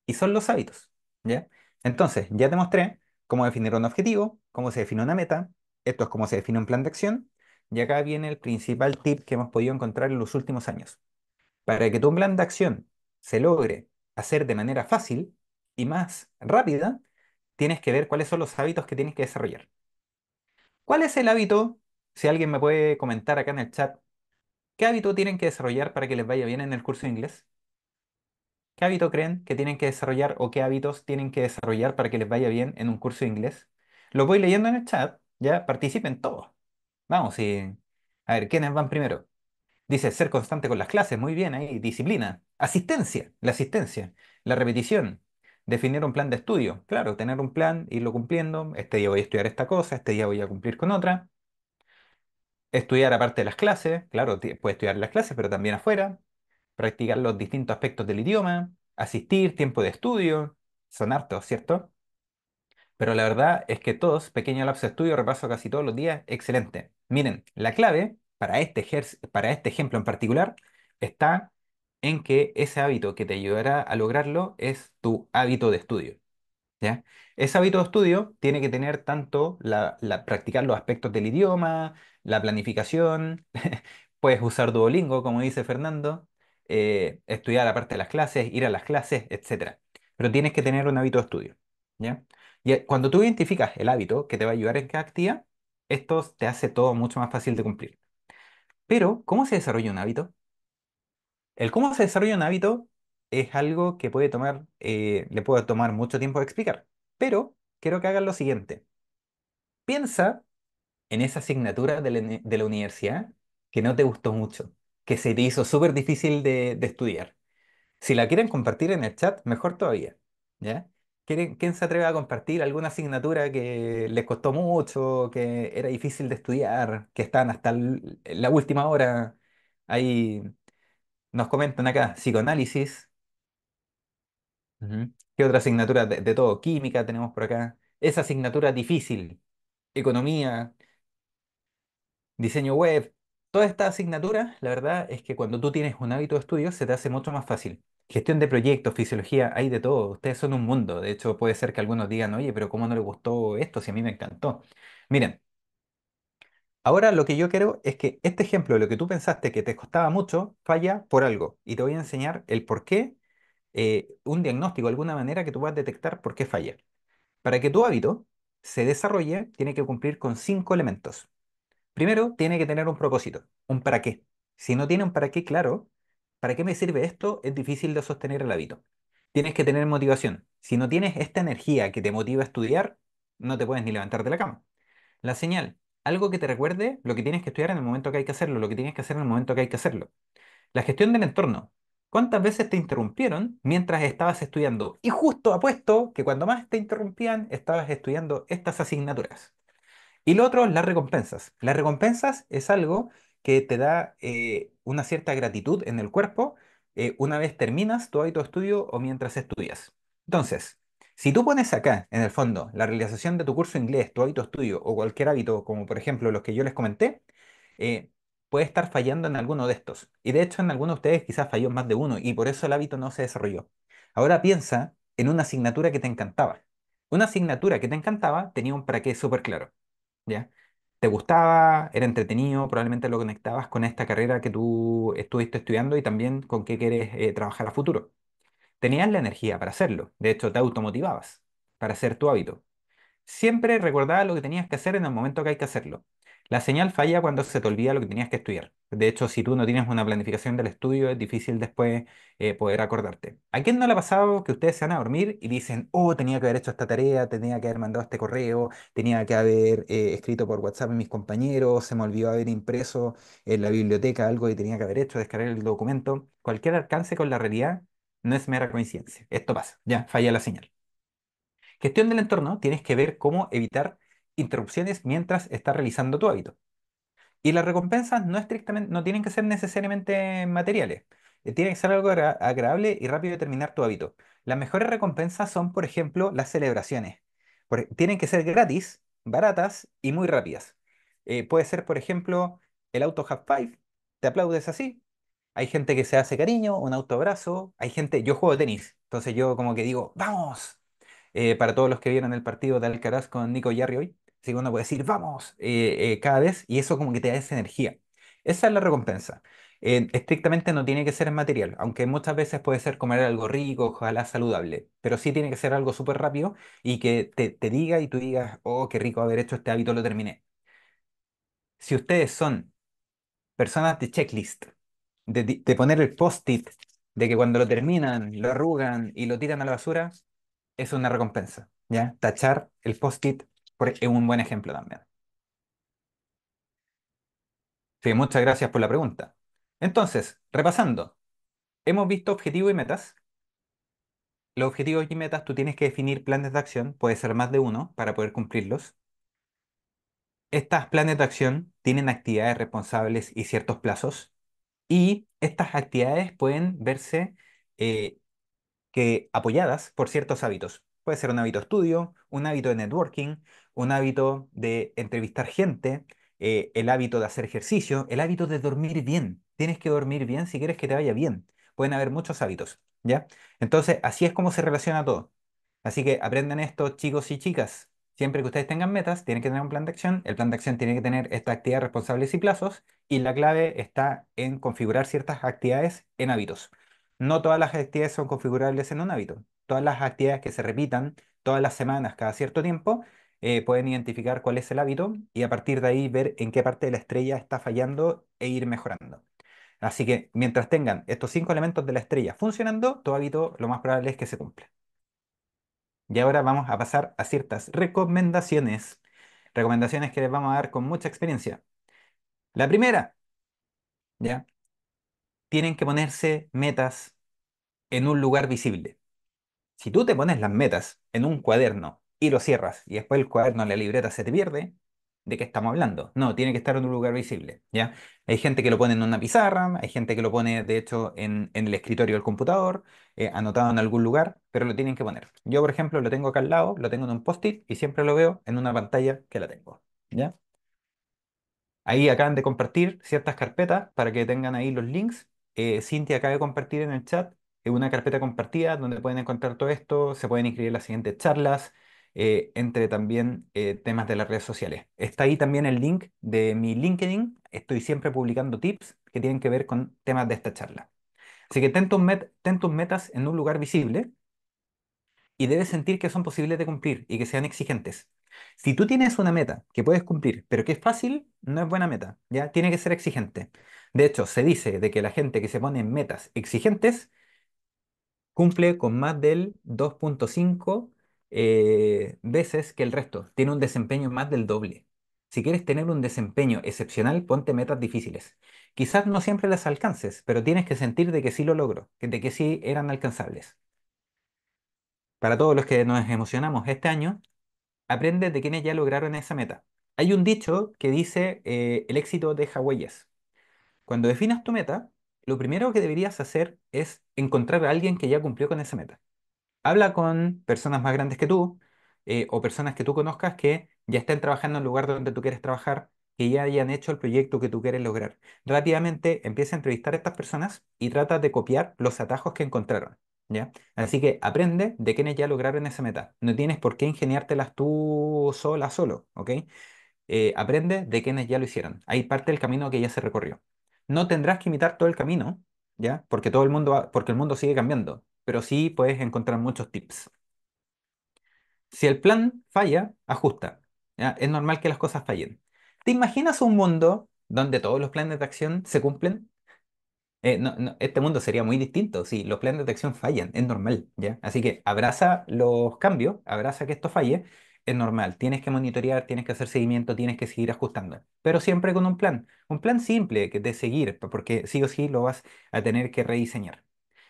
Y son los hábitos, ¿ya? Entonces, ya te mostré cómo definir un objetivo, cómo se define una meta, esto es cómo se define un plan de acción, y acá viene el principal tip que hemos podido encontrar en los últimos años. Para que tu plan de acción se logre hacer de manera fácil y más rápida, tienes que ver cuáles son los hábitos que tienes que desarrollar. ¿Cuál es el hábito? Si alguien me puede comentar acá en el chat, ¿Qué hábito tienen que desarrollar para que les vaya bien en el curso de inglés? ¿Qué hábito creen que tienen que desarrollar o qué hábitos tienen que desarrollar para que les vaya bien en un curso de inglés? Lo voy leyendo en el chat, ya participen todos. Vamos, y a ver, ¿quiénes van primero? Dice ser constante con las clases, muy bien ahí, disciplina, asistencia, la asistencia, la repetición, definir un plan de estudio, claro, tener un plan, irlo cumpliendo, este día voy a estudiar esta cosa, este día voy a cumplir con otra, estudiar aparte de las clases, claro, puede estudiar las clases, pero también afuera, practicar los distintos aspectos del idioma, asistir, tiempo de estudio, son hartos, ¿cierto? Pero la verdad es que todos, pequeño lapso de estudio, repaso casi todos los días, excelente. Miren, la clave para este, para este ejemplo en particular está en que ese hábito que te ayudará a lograrlo es tu hábito de estudio. Ese hábito de estudio tiene que tener tanto la, practicar los aspectos del idioma, la planificación, puedes usar Duolingo, como dice Fernando, eh, estudiar aparte de las clases, ir a las clases, etc. Pero tienes que tener un hábito de estudio, Y eh, cuando tú identificas el hábito que te va a ayudar en cada actividad, esto te hace todo mucho más fácil de cumplir. Pero, ¿cómo se desarrolla un hábito? El cómo se desarrolla un hábito es algo que puede tomar, eh, le puede tomar mucho tiempo de explicar, pero quiero que hagan lo siguiente. Piensa en esa asignatura de la, universidad que no te gustó mucho, que se te hizo súper difícil de, estudiar. Si la quieren compartir en el chat, mejor todavía, ¿ya? ¿Quién se atreve a compartir alguna asignatura que les costó mucho, que era difícil de estudiar, que están hasta la última hora ahí nos comentan acá, psicoanálisis, ¿Qué otra asignatura de, todo? Química tenemos por acá. Esa asignatura difícil. Economía, diseño web. Todas estas asignaturas, la verdad es que cuando tú tienes un hábito de estudio se te hace mucho más fácil. Gestión de proyectos, fisiología, hay de todo. Ustedes son un mundo. De hecho, puede ser que algunos digan, oye, pero ¿cómo no le gustó esto si a mí me encantó? Miren, ahora lo que yo quiero es que este ejemplo, lo que tú pensaste que te costaba mucho, falla por algo. Y te voy a enseñar el por qué eh, un diagnóstico, alguna manera que tú puedas detectar por qué falla. Para que tu hábito se desarrolle, tiene que cumplir con cinco elementos. Primero, tiene que tener un propósito, un para qué. Si no tiene un para qué claro, ¿para qué me sirve esto? Es difícil de sostener el hábito. Tienes que tener motivación. Si no tienes esta energía que te motiva a estudiar, no te puedes ni levantar de la cama. La señal, algo que te recuerde lo que tienes que estudiar en el momento que hay que hacerlo, lo que tienes que hacer en el momento que hay que hacerlo. La gestión del entorno, ¿Cuántas veces te interrumpieron mientras estabas estudiando? Y justo apuesto que cuando más te interrumpían, estabas estudiando estas asignaturas. Y lo otro, las recompensas. Las recompensas es algo que te da eh, una cierta gratitud en el cuerpo eh, una vez terminas tu hábito estudio o mientras estudias. Entonces, si tú pones acá, en el fondo, la realización de tu curso inglés, tu hábito de estudio o cualquier hábito, como por ejemplo los que yo les comenté, eh, puede estar fallando en alguno de estos. Y de hecho, en algunos de ustedes quizás falló más de uno y por eso el hábito no se desarrolló. Ahora piensa en una asignatura que te encantaba. Una asignatura que te encantaba tenía un para qué súper claro. ¿Ya? te gustaba, era entretenido, probablemente lo conectabas con esta carrera que tú estuviste estudiando y también con qué quieres eh, trabajar a futuro. Tenías la energía para hacerlo, de hecho te automotivabas para hacer tu hábito. Siempre recordabas lo que tenías que hacer en el momento que hay que hacerlo. La señal falla cuando se te olvida lo que tenías que estudiar. De hecho, si tú no tienes una planificación del estudio, es difícil después eh, poder acordarte. ¿A quién no le ha pasado que ustedes se van a dormir y dicen, oh, tenía que haber hecho esta tarea, tenía que haber mandado este correo, tenía que haber eh, escrito por WhatsApp a mis compañeros, se me olvidó haber impreso en la biblioteca algo que tenía que haber hecho, descargar el documento? Cualquier alcance con la realidad no es mera coincidencia. Esto pasa, ya, falla la señal. Gestión del entorno, tienes que ver cómo evitar interrupciones mientras estás realizando tu hábito. Y las recompensas no, estrictamente, no tienen que ser necesariamente materiales. Eh, tienen que ser algo agradable y rápido de terminar tu hábito. Las mejores recompensas son, por ejemplo, las celebraciones. tienen que ser gratis, baratas y muy rápidas. Eh, puede ser, por ejemplo, el auto half five. Te aplaudes así. Hay gente que se hace cariño, un auto abrazo, Hay gente, yo juego tenis, entonces yo como que digo, vamos. Eh, para todos los que vieron el partido de Alcaraz con Nico Yarri hoy, Así uno puede decir, vamos, eh, eh, cada vez, y eso como que te da esa energía. Esa es la recompensa. Eh, estrictamente no tiene que ser en material, aunque muchas veces puede ser comer algo rico, ojalá saludable, pero sí tiene que ser algo súper rápido y que te, diga y tú digas, oh, qué rico haber hecho este hábito, lo terminé. Si ustedes son personas de checklist, de, de poner el post-it, de que cuando lo terminan, lo arrugan y lo tiran a la basura, es una recompensa, ¿ya? Tachar el post-it es un buen ejemplo también. Sí, muchas gracias por la pregunta. Entonces, repasando, hemos visto objetivos y metas. Los objetivos y metas, tú tienes que definir planes de acción, puede ser más de uno para poder cumplirlos. Estas planes de acción tienen actividades responsables y ciertos plazos, y estas actividades pueden verse eh, que apoyadas por ciertos hábitos. Puede ser un hábito estudio, un hábito de networking, un hábito de entrevistar gente, eh, el hábito de hacer ejercicio, el hábito de dormir bien. Tienes que dormir bien si quieres que te vaya bien. Pueden haber muchos hábitos, ¿ya? Entonces, así es como se relaciona todo. Así que aprendan esto, chicos y chicas. Siempre que ustedes tengan metas, tienen que tener un plan de acción. El plan de acción tiene que tener estas actividades responsables y plazos. Y la clave está en configurar ciertas actividades en hábitos. No todas las actividades son configurables en un hábito todas las actividades que se repitan todas las semanas, cada cierto tiempo, eh, pueden identificar cuál es el hábito y a partir de ahí ver en qué parte de la estrella está fallando e ir mejorando. Así que mientras tengan estos cinco elementos de la estrella funcionando, todo hábito lo más probable es que se cumpla. Y ahora vamos a pasar a ciertas recomendaciones. Recomendaciones que les vamos a dar con mucha experiencia. La primera, ¿ya? Tienen que ponerse metas en un lugar visible. Si tú te pones las metas en un cuaderno y lo cierras y después el cuaderno, la libreta se te pierde, ¿de qué estamos hablando? No, tiene que estar en un lugar visible, ¿ya? Hay gente que lo pone en una pizarra, hay gente que lo pone, de hecho, en, el escritorio del computador, eh, anotado en algún lugar, pero lo tienen que poner. Yo, por ejemplo, lo tengo acá al lado, lo tengo en un post-it y siempre lo veo en una pantalla que la tengo, ¿ya? Ahí acaban de compartir ciertas carpetas para que tengan ahí los links. Eh, Cintia acaba de compartir en el chat una carpeta compartida donde pueden encontrar todo esto, se pueden inscribir las siguientes charlas, eh, entre también eh, temas de las redes sociales. Está ahí también el link de mi LinkedIn, estoy siempre publicando tips que tienen que ver con temas de esta charla. Así que ten tus, metas en un lugar visible y debes sentir que son posibles de cumplir y que sean exigentes. Si tú tienes una meta que puedes cumplir, pero que es fácil, no es buena meta, ¿ya? Tiene que ser exigente. De hecho, se dice de que la gente que se pone metas exigentes cumple con más del 2.5 eh, veces que el resto. Tiene un desempeño más del doble. Si quieres tener un desempeño excepcional, ponte metas difíciles. Quizás no siempre las alcances, pero tienes que sentir de que sí lo logro, de que sí eran alcanzables. Para todos los que nos emocionamos este año, aprende de quienes ya lograron esa meta. Hay un dicho que dice eh, el éxito deja huellas. Cuando definas tu meta, lo primero que deberías hacer es encontrar a alguien que ya cumplió con esa meta. Habla con personas más grandes que tú eh, o personas que tú conozcas que ya estén trabajando en el lugar donde tú quieres trabajar, que ya hayan hecho el proyecto que tú quieres lograr. Rápidamente empieza a entrevistar a estas personas y trata de copiar los atajos que encontraron. ¿Ya? Así que aprende de quienes ya lograron esa meta. No tienes por qué ingeniártelas tú sola, solo, eh, aprende de quienes ya lo hicieron. Hay parte del camino que ya se recorrió. No tendrás que imitar todo el camino, ¿ya? Porque todo el mundo porque el mundo sigue cambiando, pero sí puedes encontrar muchos tips. Si el plan falla, ajusta. Es normal que las cosas fallen. ¿Te imaginas un mundo donde todos los planes de acción se cumplen? Eh, este mundo sería muy distinto si los planes de acción fallan, es normal, ¿ya? Así que abraza los cambios, abraza que esto falle es normal. Tienes que monitorear, tienes que hacer seguimiento, tienes que seguir ajustando, pero siempre con un plan, un plan simple de seguir, porque sí o sí lo vas a tener que rediseñar.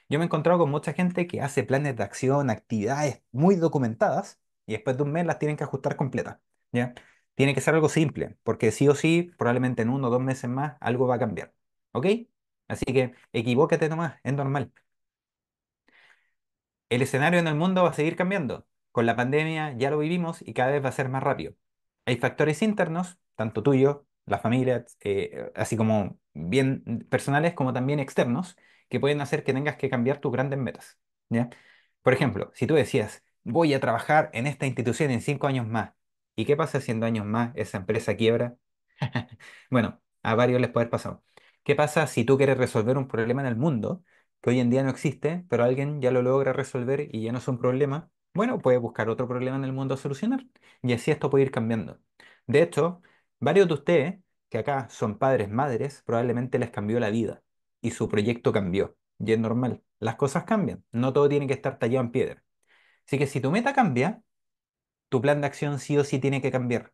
Yo me he encontrado con mucha gente que hace planes de acción, actividades muy documentadas y después de un mes las tienen que ajustar completas, ¿ya? Tiene que ser algo simple, porque sí o sí, probablemente en uno o dos meses más algo va a cambiar, ¿ok? Así que equivócate nomás, es normal. El escenario en el mundo va a seguir cambiando, con la pandemia ya lo vivimos y cada vez va a ser más rápido. Hay factores internos, tanto tuyo, la familia, eh, así como bien personales como también externos, que pueden hacer que tengas que cambiar tus grandes metas. Por ejemplo, si tú decías, voy a trabajar en esta institución en cinco años más, ¿y qué pasa si años más esa empresa quiebra? bueno, a varios les puede pasar. pasado. ¿Qué pasa si tú quieres resolver un problema en el mundo que hoy en día no existe, pero alguien ya lo logra resolver y ya no es un problema bueno, puede buscar otro problema en el mundo a solucionar. Y así esto puede ir cambiando. De hecho, varios de ustedes, que acá son padres, madres, probablemente les cambió la vida y su proyecto cambió. Y es normal, las cosas cambian, no todo tiene que estar tallado en piedra. Así que si tu meta cambia, tu plan de acción sí o sí tiene que cambiar.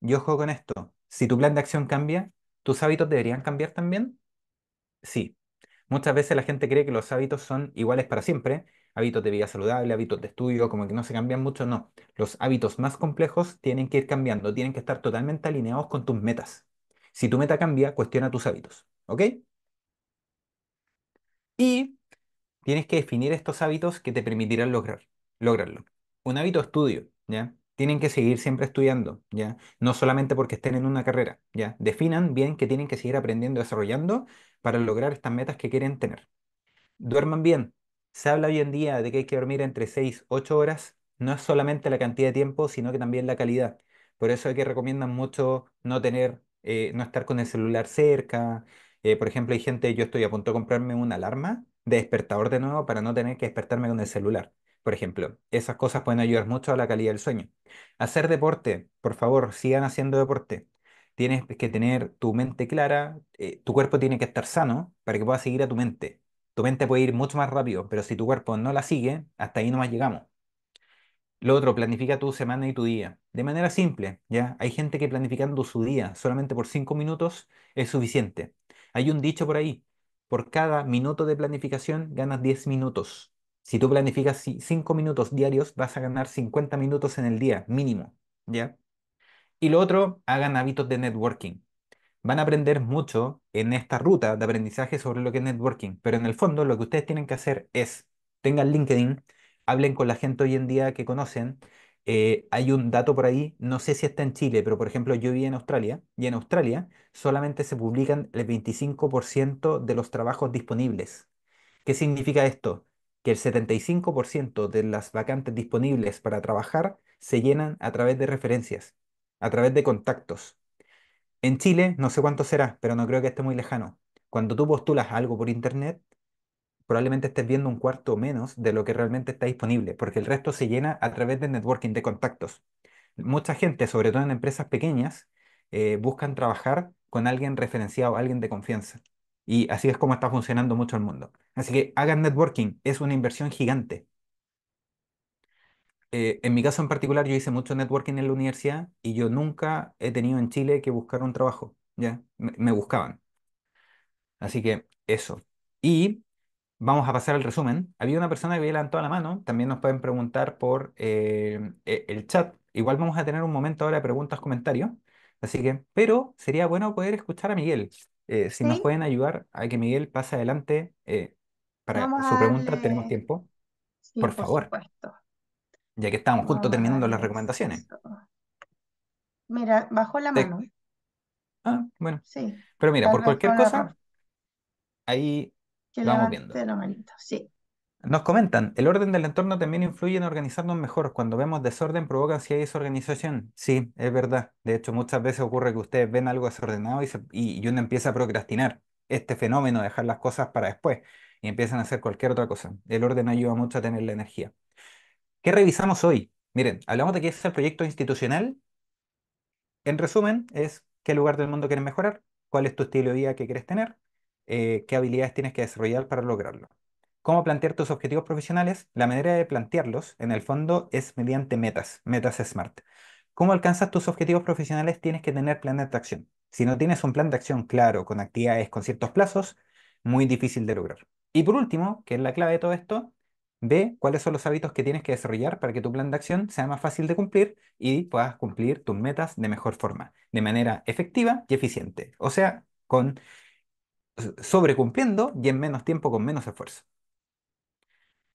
Y ojo con esto, si tu plan de acción cambia, ¿tus hábitos deberían cambiar también? Sí, Muchas veces la gente cree que los hábitos son iguales para siempre, hábitos de vida saludable, hábitos de estudio, como que no se cambian mucho, no. Los hábitos más complejos tienen que ir cambiando, tienen que estar totalmente alineados con tus metas. Si tu meta cambia, cuestiona tus hábitos, ¿ok? Y tienes que definir estos hábitos que te permitirán lograrlo. Un hábito estudio, ¿ya? Tienen que seguir siempre estudiando, ¿ya? No solamente porque estén en una carrera, ¿ya? Definan bien que tienen que seguir aprendiendo, desarrollando para lograr estas metas que quieren tener. Duerman bien. Se habla hoy en día de que hay que dormir entre 6, 8 horas. No es solamente la cantidad de tiempo, sino que también la calidad. Por eso es que recomiendan mucho no tener, eh, no estar con el celular cerca. Eh, por ejemplo, hay gente, yo estoy a punto de comprarme una alarma de despertador de nuevo para no tener que despertarme con el celular. Por ejemplo, esas cosas pueden ayudar mucho a la calidad del sueño. Hacer deporte, por favor, sigan haciendo deporte. Tienes que tener tu mente clara, eh, tu cuerpo tiene que estar sano para que pueda seguir a tu mente. Tu mente puede ir mucho más rápido, pero si tu cuerpo no la sigue, hasta ahí nomás llegamos. Lo otro, planifica tu semana y tu día. De manera simple, ¿ya? Hay gente que planificando su día solamente por cinco minutos es suficiente. Hay un dicho por ahí, por cada minuto de planificación ganas 10 minutos. Si tú planificas cinco minutos diarios, vas a ganar 50 minutos en el día, mínimo, ¿ya? Y lo otro, hagan hábitos de networking. Van a aprender mucho en esta ruta de aprendizaje sobre lo que es networking, pero en el fondo lo que ustedes tienen que hacer es, tengan LinkedIn, hablen con la gente hoy en día que conocen. Eh, hay un dato por ahí, no sé si está en Chile, pero por ejemplo yo viví en Australia y en Australia solamente se publican el 25% de los trabajos disponibles. ¿Qué significa esto? Que el 75% de las vacantes disponibles para trabajar se llenan a través de referencias a través de contactos. En Chile, no sé cuánto será, pero no creo que esté muy lejano. Cuando tú postulas algo por internet, probablemente estés viendo un cuarto menos de lo que realmente está disponible, porque el resto se llena a través de networking, de contactos. Mucha gente, sobre todo en empresas pequeñas, eh, buscan trabajar con alguien referenciado, alguien de confianza. Y así es como está funcionando mucho el mundo. Así que hagan networking, es una inversión gigante. Eh, en mi caso en particular, yo hice mucho networking en la universidad y yo nunca he tenido en Chile que buscar un trabajo, ¿ya? Me, buscaban. Así que eso. Y vamos a pasar al resumen. Había una persona que había levantado la mano, también nos pueden preguntar por eh, e, el chat. Igual vamos a tener un momento ahora de preguntas, comentarios. Así que, pero sería bueno poder escuchar a Miguel. Eh, si nos pueden ayudar a que Miguel pase adelante para su pregunta, tenemos tiempo. por, por, favor. Supuesto ya que estamos juntos ah, terminando las recomendaciones. Mira, bajo la mano. Ah, bueno. Sí, Pero mira, por cualquier cosa, ahí vamos viendo. Nos comentan, el orden del entorno también influye en organizarnos mejor. Cuando vemos desorden provoca si hay desorganización. Sí, es verdad. De hecho, muchas veces ocurre que ustedes ven algo desordenado y uno empieza a procrastinar este fenómeno, dejar las cosas para después y empiezan a hacer cualquier otra cosa. El orden ayuda mucho a tener la energía. ¿Qué revisamos hoy? Miren, hablamos de qué este es el proyecto institucional. En resumen, es qué lugar del mundo quieres mejorar, cuál es tu estilo de vida que quieres tener, eh, qué habilidades tienes que desarrollar para lograrlo. Cómo plantear tus objetivos profesionales. La manera de plantearlos, en el fondo, es mediante metas, metas SMART. ¿Cómo alcanzas tus objetivos profesionales? Tienes que tener planes de acción. Si no tienes un plan de acción claro, con actividades, con ciertos plazos, muy difícil de lograr. Y por último, que es la clave de todo esto, B, cuáles son los hábitos que tienes que desarrollar para que tu plan de acción sea más fácil de cumplir y puedas cumplir tus metas de mejor forma, de manera efectiva y eficiente. O sea, con sobrecumpliendo y en menos tiempo con menos esfuerzo.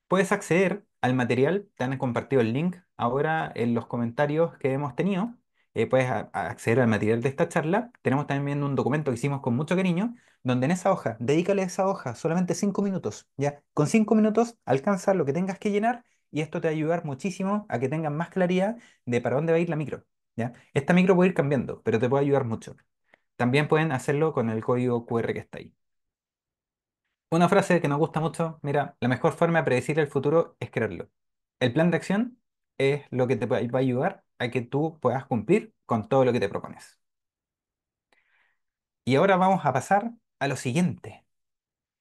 Puedes acceder al material, te han compartido el link ahora en los comentarios que hemos tenido eh, puedes acceder al material de esta charla. Tenemos también un documento que hicimos con mucho cariño, donde en esa hoja, dedícale a esa hoja solamente cinco minutos, ¿ya? Con cinco minutos alcanza lo que tengas que llenar y esto te va a ayudar muchísimo a que tengas más claridad de para dónde va a ir la micro, ¿ya? Esta micro puede ir cambiando, pero te puede ayudar mucho. También pueden hacerlo con el código QR que está ahí. Una frase que nos gusta mucho, mira, la mejor forma de predecir el futuro es creerlo. El plan de acción es lo que te va a ayudar a que tú puedas cumplir con todo lo que te propones. Y ahora vamos a pasar a lo siguiente.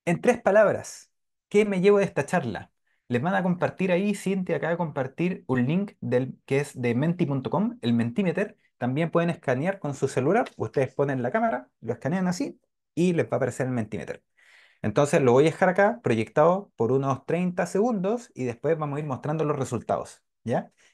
En tres palabras, ¿qué me llevo de esta charla? Les van a compartir ahí, Cintia acaba de compartir un link del, que es de menti.com, el Mentimeter. También pueden escanear con su celular. Ustedes ponen la cámara, lo escanean así y les va a aparecer el Mentimeter. Entonces lo voy a dejar acá proyectado por unos 30 segundos y después vamos a ir mostrando los resultados.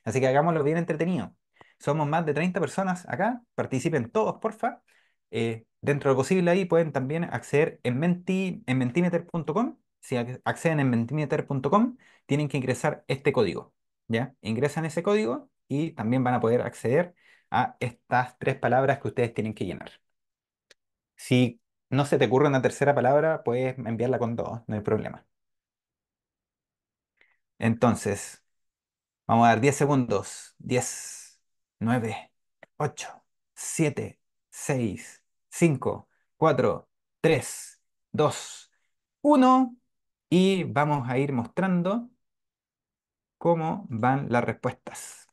Así que hagámoslo bien entretenido. Somos más de 30 personas acá, participen todos, porfa. Eh, dentro de lo posible ahí pueden también acceder en, menti, en mentimeter.com. Si acceden en mentimeter.com, tienen que ingresar este código, ¿ya? Ingresan ese código y también van a poder acceder a estas tres palabras que ustedes tienen que llenar. Si no se te ocurre una tercera palabra, puedes enviarla con dos, no hay problema. Entonces, Vamos a dar 10 segundos. 10, 9, 8, 7, 6, 5, 4, 3, 2, 1. Y vamos a ir mostrando cómo van las respuestas.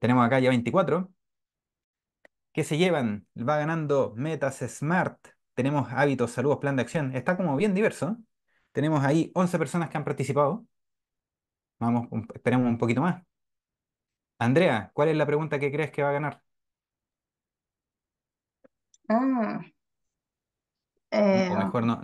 Tenemos acá ya 24. ¿Qué se llevan? Va ganando Metas Smart. Tenemos hábitos, saludos, plan de acción. Está como bien diverso. Tenemos ahí 11 personas que han participado. Vamos, esperemos un poquito más. Andrea, ¿cuál es la pregunta que crees que va a ganar? Ah, eh, mejor no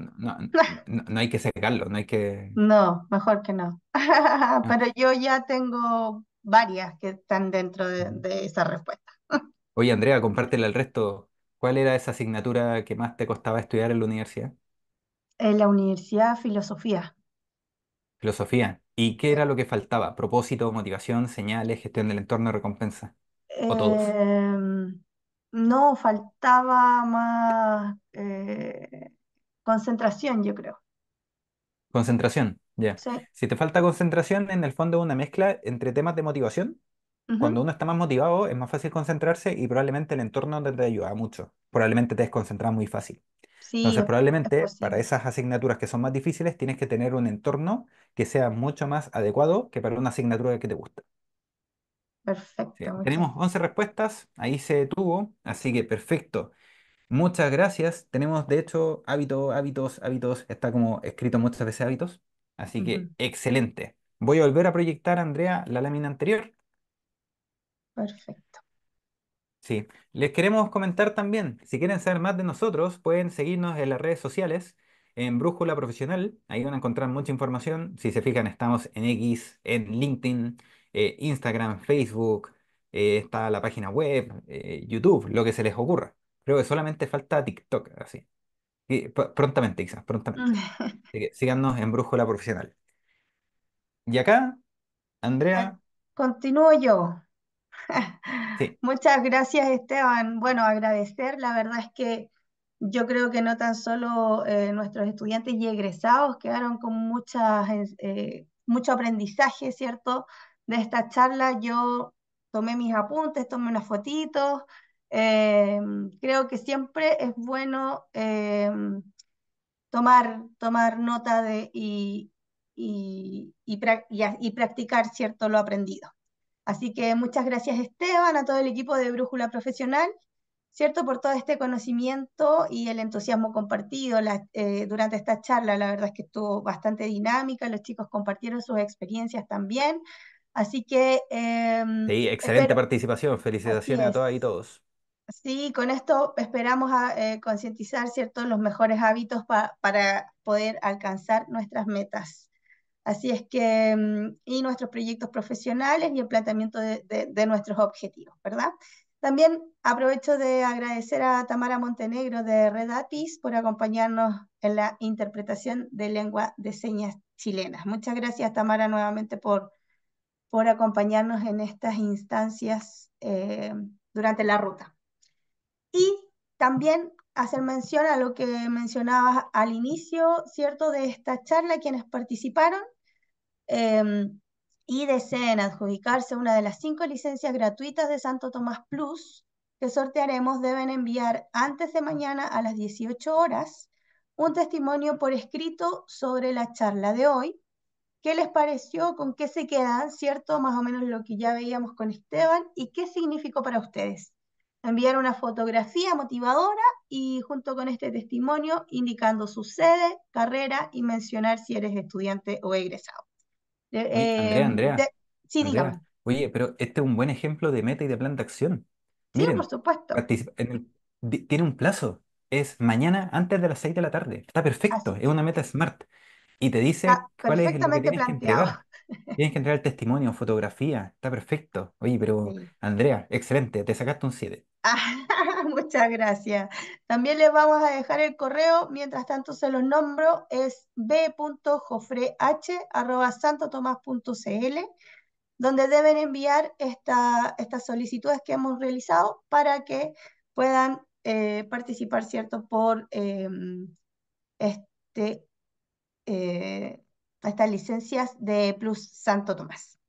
no, hay que sacarlo, no hay que... No, mejor que no. Ah. Pero yo ya tengo varias que están dentro de, mm. de esa respuesta. Oye, Andrea, compártela al resto. ¿Cuál era esa asignatura que más te costaba estudiar en la universidad? En la universidad, filosofía. Filosofía. ¿Y qué era lo que faltaba? Propósito, motivación, señales, gestión del entorno, recompensa. O todos. Em, no, faltaba más eh, concentración, yo creo. Concentración, ya. Si te falta concentración, en el fondo es una mezcla entre temas de motivación cuando uno está más motivado, es más fácil concentrarse y probablemente el entorno te ayuda mucho. Probablemente te desconcentras muy fácil. Entonces, probablemente para esas asignaturas que son más difíciles, tienes que tener un entorno que sea mucho más adecuado que para una asignatura que te gusta. Perfecto, Tenemos 11 respuestas, ahí se detuvo. así que perfecto. Muchas gracias. Tenemos, de hecho, hábitos, hábitos, hábitos. Está como escrito muchas veces hábitos. Así que, excelente. Voy a volver a proyectar, Andrea, la lámina anterior Perfecto. Sí, les queremos comentar también, si quieren saber más de nosotros, pueden seguirnos en las redes sociales, en Brújula Profesional, ahí van a encontrar mucha información. Si se fijan, estamos en X, en LinkedIn, eh, Instagram, Facebook, eh, está la página web, eh, YouTube, lo que se les ocurra. Creo que solamente falta TikTok, así. prontamente, quizás, prontamente. síganos en Brújula Profesional. Y acá, Andrea. Continúo yo. Muchas gracias, Esteban. Bueno, agradecer. La verdad es que yo creo que no tan solo eh, nuestros estudiantes y egresados quedaron con muchas, eh, mucho aprendizaje, ¿cierto? De esta charla. Yo tomé mis apuntes, tomé unas fotitos. Em, creo que siempre es bueno em, tomar, tomar nota de, y, y practicar, ¿cierto? Lo aprendido. Así que muchas gracias Esteban, a todo el equipo de Brújula Profesional, ¿cierto? Por todo este conocimiento y el entusiasmo compartido eh, durante esta charla. La verdad es que estuvo bastante dinámica, los chicos compartieron sus experiencias también. Así que... Em, sí, excelente participación, felicitaciones a todas y todos. Sí, con esto esperamos ah, eh, concientizar, ¿cierto?, los mejores hábitos para poder alcanzar nuestras metas. Así es que, mm, y nuestros proyectos profesionales y el planteamiento de, nuestros objetivos, ¿verdad? También aprovecho de agradecer a Tamara Montenegro de Redatis por acompañarnos en la interpretación de lengua de señas chilenas. Muchas gracias, Tamara, nuevamente por, por acompañarnos en estas instancias eh, durante la ruta. Y también hacer mención a lo que mencionabas al inicio, ¿cierto?, de esta charla, quienes participaron Em, y deseen adjudicarse una de las cinco licencias gratuitas de Santo Tomás Plus que sortearemos deben enviar antes de mañana a las 18 horas un testimonio por escrito sobre la charla de hoy. ¿Qué les pareció? ¿Con qué se quedan? ¿Cierto? Más o menos lo que ya veíamos con Esteban. ¿Y qué significó para ustedes? Enviar una fotografía motivadora y junto con este testimonio indicando su sede, carrera y mencionar si eres estudiante o egresado. Eh, Andrea, Andrea. sí, dígame. oye, pero este es un buen ejemplo de meta y de plan de acción. Sí, por supuesto. tiene un plazo. Es mañana antes de las 6 de la tarde. Está perfecto. Es una meta smart. Y te dice cuál es que perfectamente que planteado. Tienes que entregar testimonio, fotografía. Está perfecto. Oye, pero Andrea, excelente. Te sacaste un 7. Muchas gracias. También les vamos a dejar el correo, mientras tanto se los nombro, es b.jofreh.santotomás.cl, donde deben enviar estas solicitudes que hemos realizado para que puedan eh, participar, ¿cierto?, por em, este, eh, estas licencias de Plus Santo Tomás.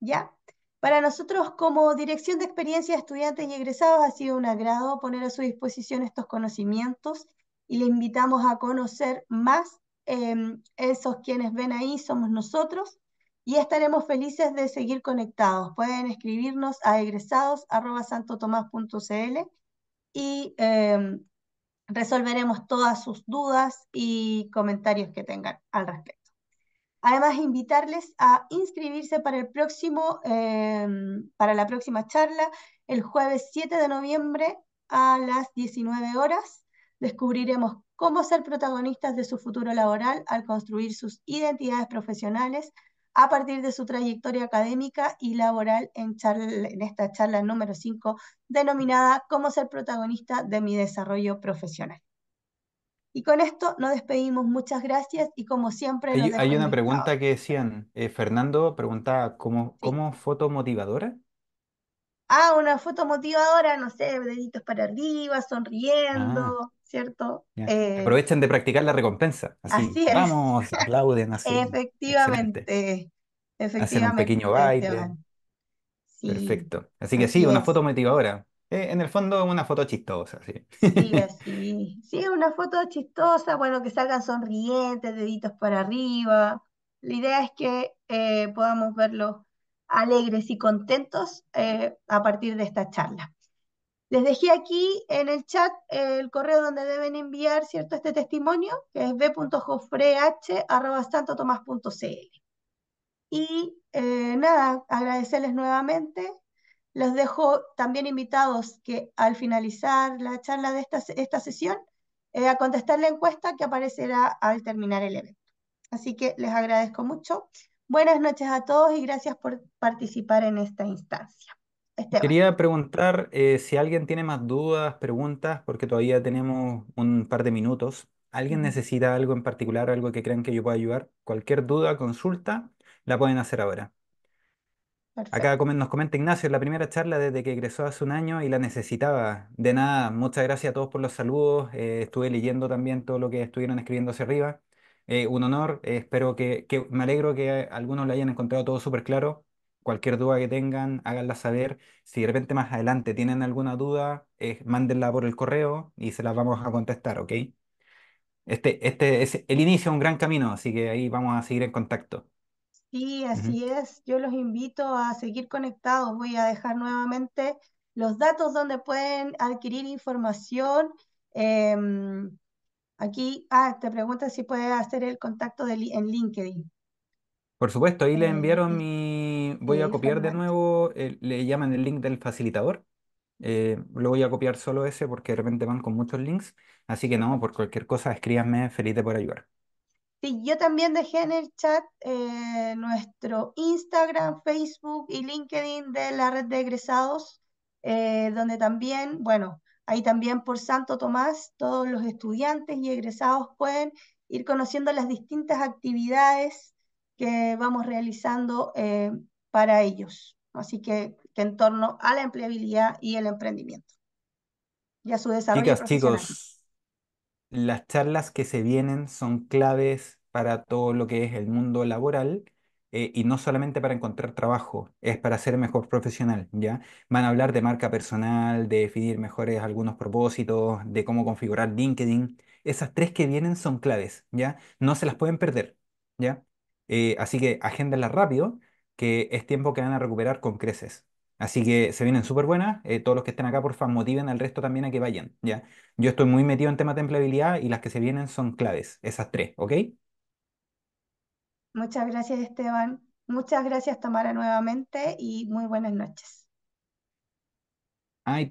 ¿Ya? Para nosotros, como Dirección de Experiencia de Estudiantes y Egresados, ha sido un agrado poner a su disposición estos conocimientos y le invitamos a conocer más. Em, esos quienes ven ahí somos nosotros y estaremos felices de seguir conectados. Pueden escribirnos a egresados.santotomás.cl y em, resolveremos todas sus dudas y comentarios que tengan al respecto. Además, invitarles a inscribirse para, el próximo, em, para la próxima charla el jueves 7 de noviembre a las 19 horas. Descubriremos cómo ser protagonistas de su futuro laboral al construir sus identidades profesionales a partir de su trayectoria académica y laboral en, en esta charla número 5 denominada Cómo ser protagonista de mi desarrollo profesional. Y con esto nos despedimos. Muchas gracias y como siempre... Hay, una pregunta que decían. Eh, Fernando preguntaba, ¿cómo, ¿cómo foto motivadora? Ah, una foto motivadora, no sé, deditos para arriba, sonriendo, ah. ¿cierto? Eh, Aprovechen de practicar la recompensa. Así, es. Vamos, aplauden así. Efectivamente. Hacen un pequeño baile. Perfecto. Así que sí, una foto motivadora. Eh, en el fondo, una foto chistosa, sí. Sí, Sí, una foto chistosa, bueno, que salgan sonrientes, deditos para arriba. La idea es que eh, podamos verlos alegres y contentos eh, a partir de esta charla. Les dejé aquí en el chat el correo donde deben enviar cierto este testimonio, que es b.jofreh.santotomás.cl. Y nada, agradecerles nuevamente los dejo también invitados que al finalizar la charla de esta, sesión, eh, a contestar la encuesta que aparecerá al terminar el evento. Así que les agradezco mucho. Buenas noches a todos y gracias por participar en esta instancia. Quería preguntar eh, si alguien tiene más dudas, preguntas, porque todavía tenemos un par de minutos. ¿Alguien necesita algo en particular, algo que crean que yo pueda ayudar? Cualquier duda, consulta, la pueden hacer ahora. Acá nos comenta Ignacio, la primera charla desde que egresó hace un año y la necesitaba. De nada, muchas gracias a todos por los saludos. Eh, estuve leyendo también todo lo que estuvieron escribiendo hacia arriba. Eh, un honor, eh, espero que, me alegro que algunos lo hayan encontrado todo súper claro. Cualquier duda que tengan, háganla saber. Si de repente más adelante tienen alguna duda, mándenla por el correo y se las vamos a contestar, ¿ok? Este, este es el inicio de un gran camino, así que ahí vamos a seguir en contacto. Sí, así es. Yo los invito a seguir conectados. Voy a dejar nuevamente los datos donde pueden adquirir información. Em, aquí, ah, te pregunta si puede hacer el contacto en LinkedIn. Por supuesto, ahí le eh, enviaron mi... Voy a copiar de nuevo, le llaman el link del facilitador. Eh, lo voy a copiar solo ese porque de repente van con muchos links. Así que no, por cualquier cosa, escríbanme, feliz de por ayudar. Sí, yo también dejé en el chat eh, nuestro Instagram, Facebook y LinkedIn de la red de egresados, eh, donde también, bueno, ahí también por Santo Tomás, todos los estudiantes y egresados pueden ir conociendo las distintas actividades que vamos realizando eh, para ellos. Así que, en torno a la empleabilidad y el emprendimiento. Y a su desarrollo. chicos las charlas que se vienen son claves para todo lo que es el mundo laboral. Eh, y no solamente para encontrar trabajo, es para ser mejor profesional, ¿ya? Van a hablar de marca personal, de definir mejores algunos propósitos, de cómo configurar LinkedIn. Esas tres que vienen son claves, ¿ya? No se las pueden perder, ¿ya? Eh, así que agéndalas rápido, que es tiempo que van a recuperar con creces. Así que se vienen súper buenas. Eh, todos los que estén acá, por favor, motiven al resto también a que vayan. ¿ya? Yo estoy muy metido en tema de empleabilidad y las que se vienen son claves, esas tres, ¿ok? Muchas gracias, Esteban. Muchas gracias, Tamara, nuevamente y muy buenas noches. Ay,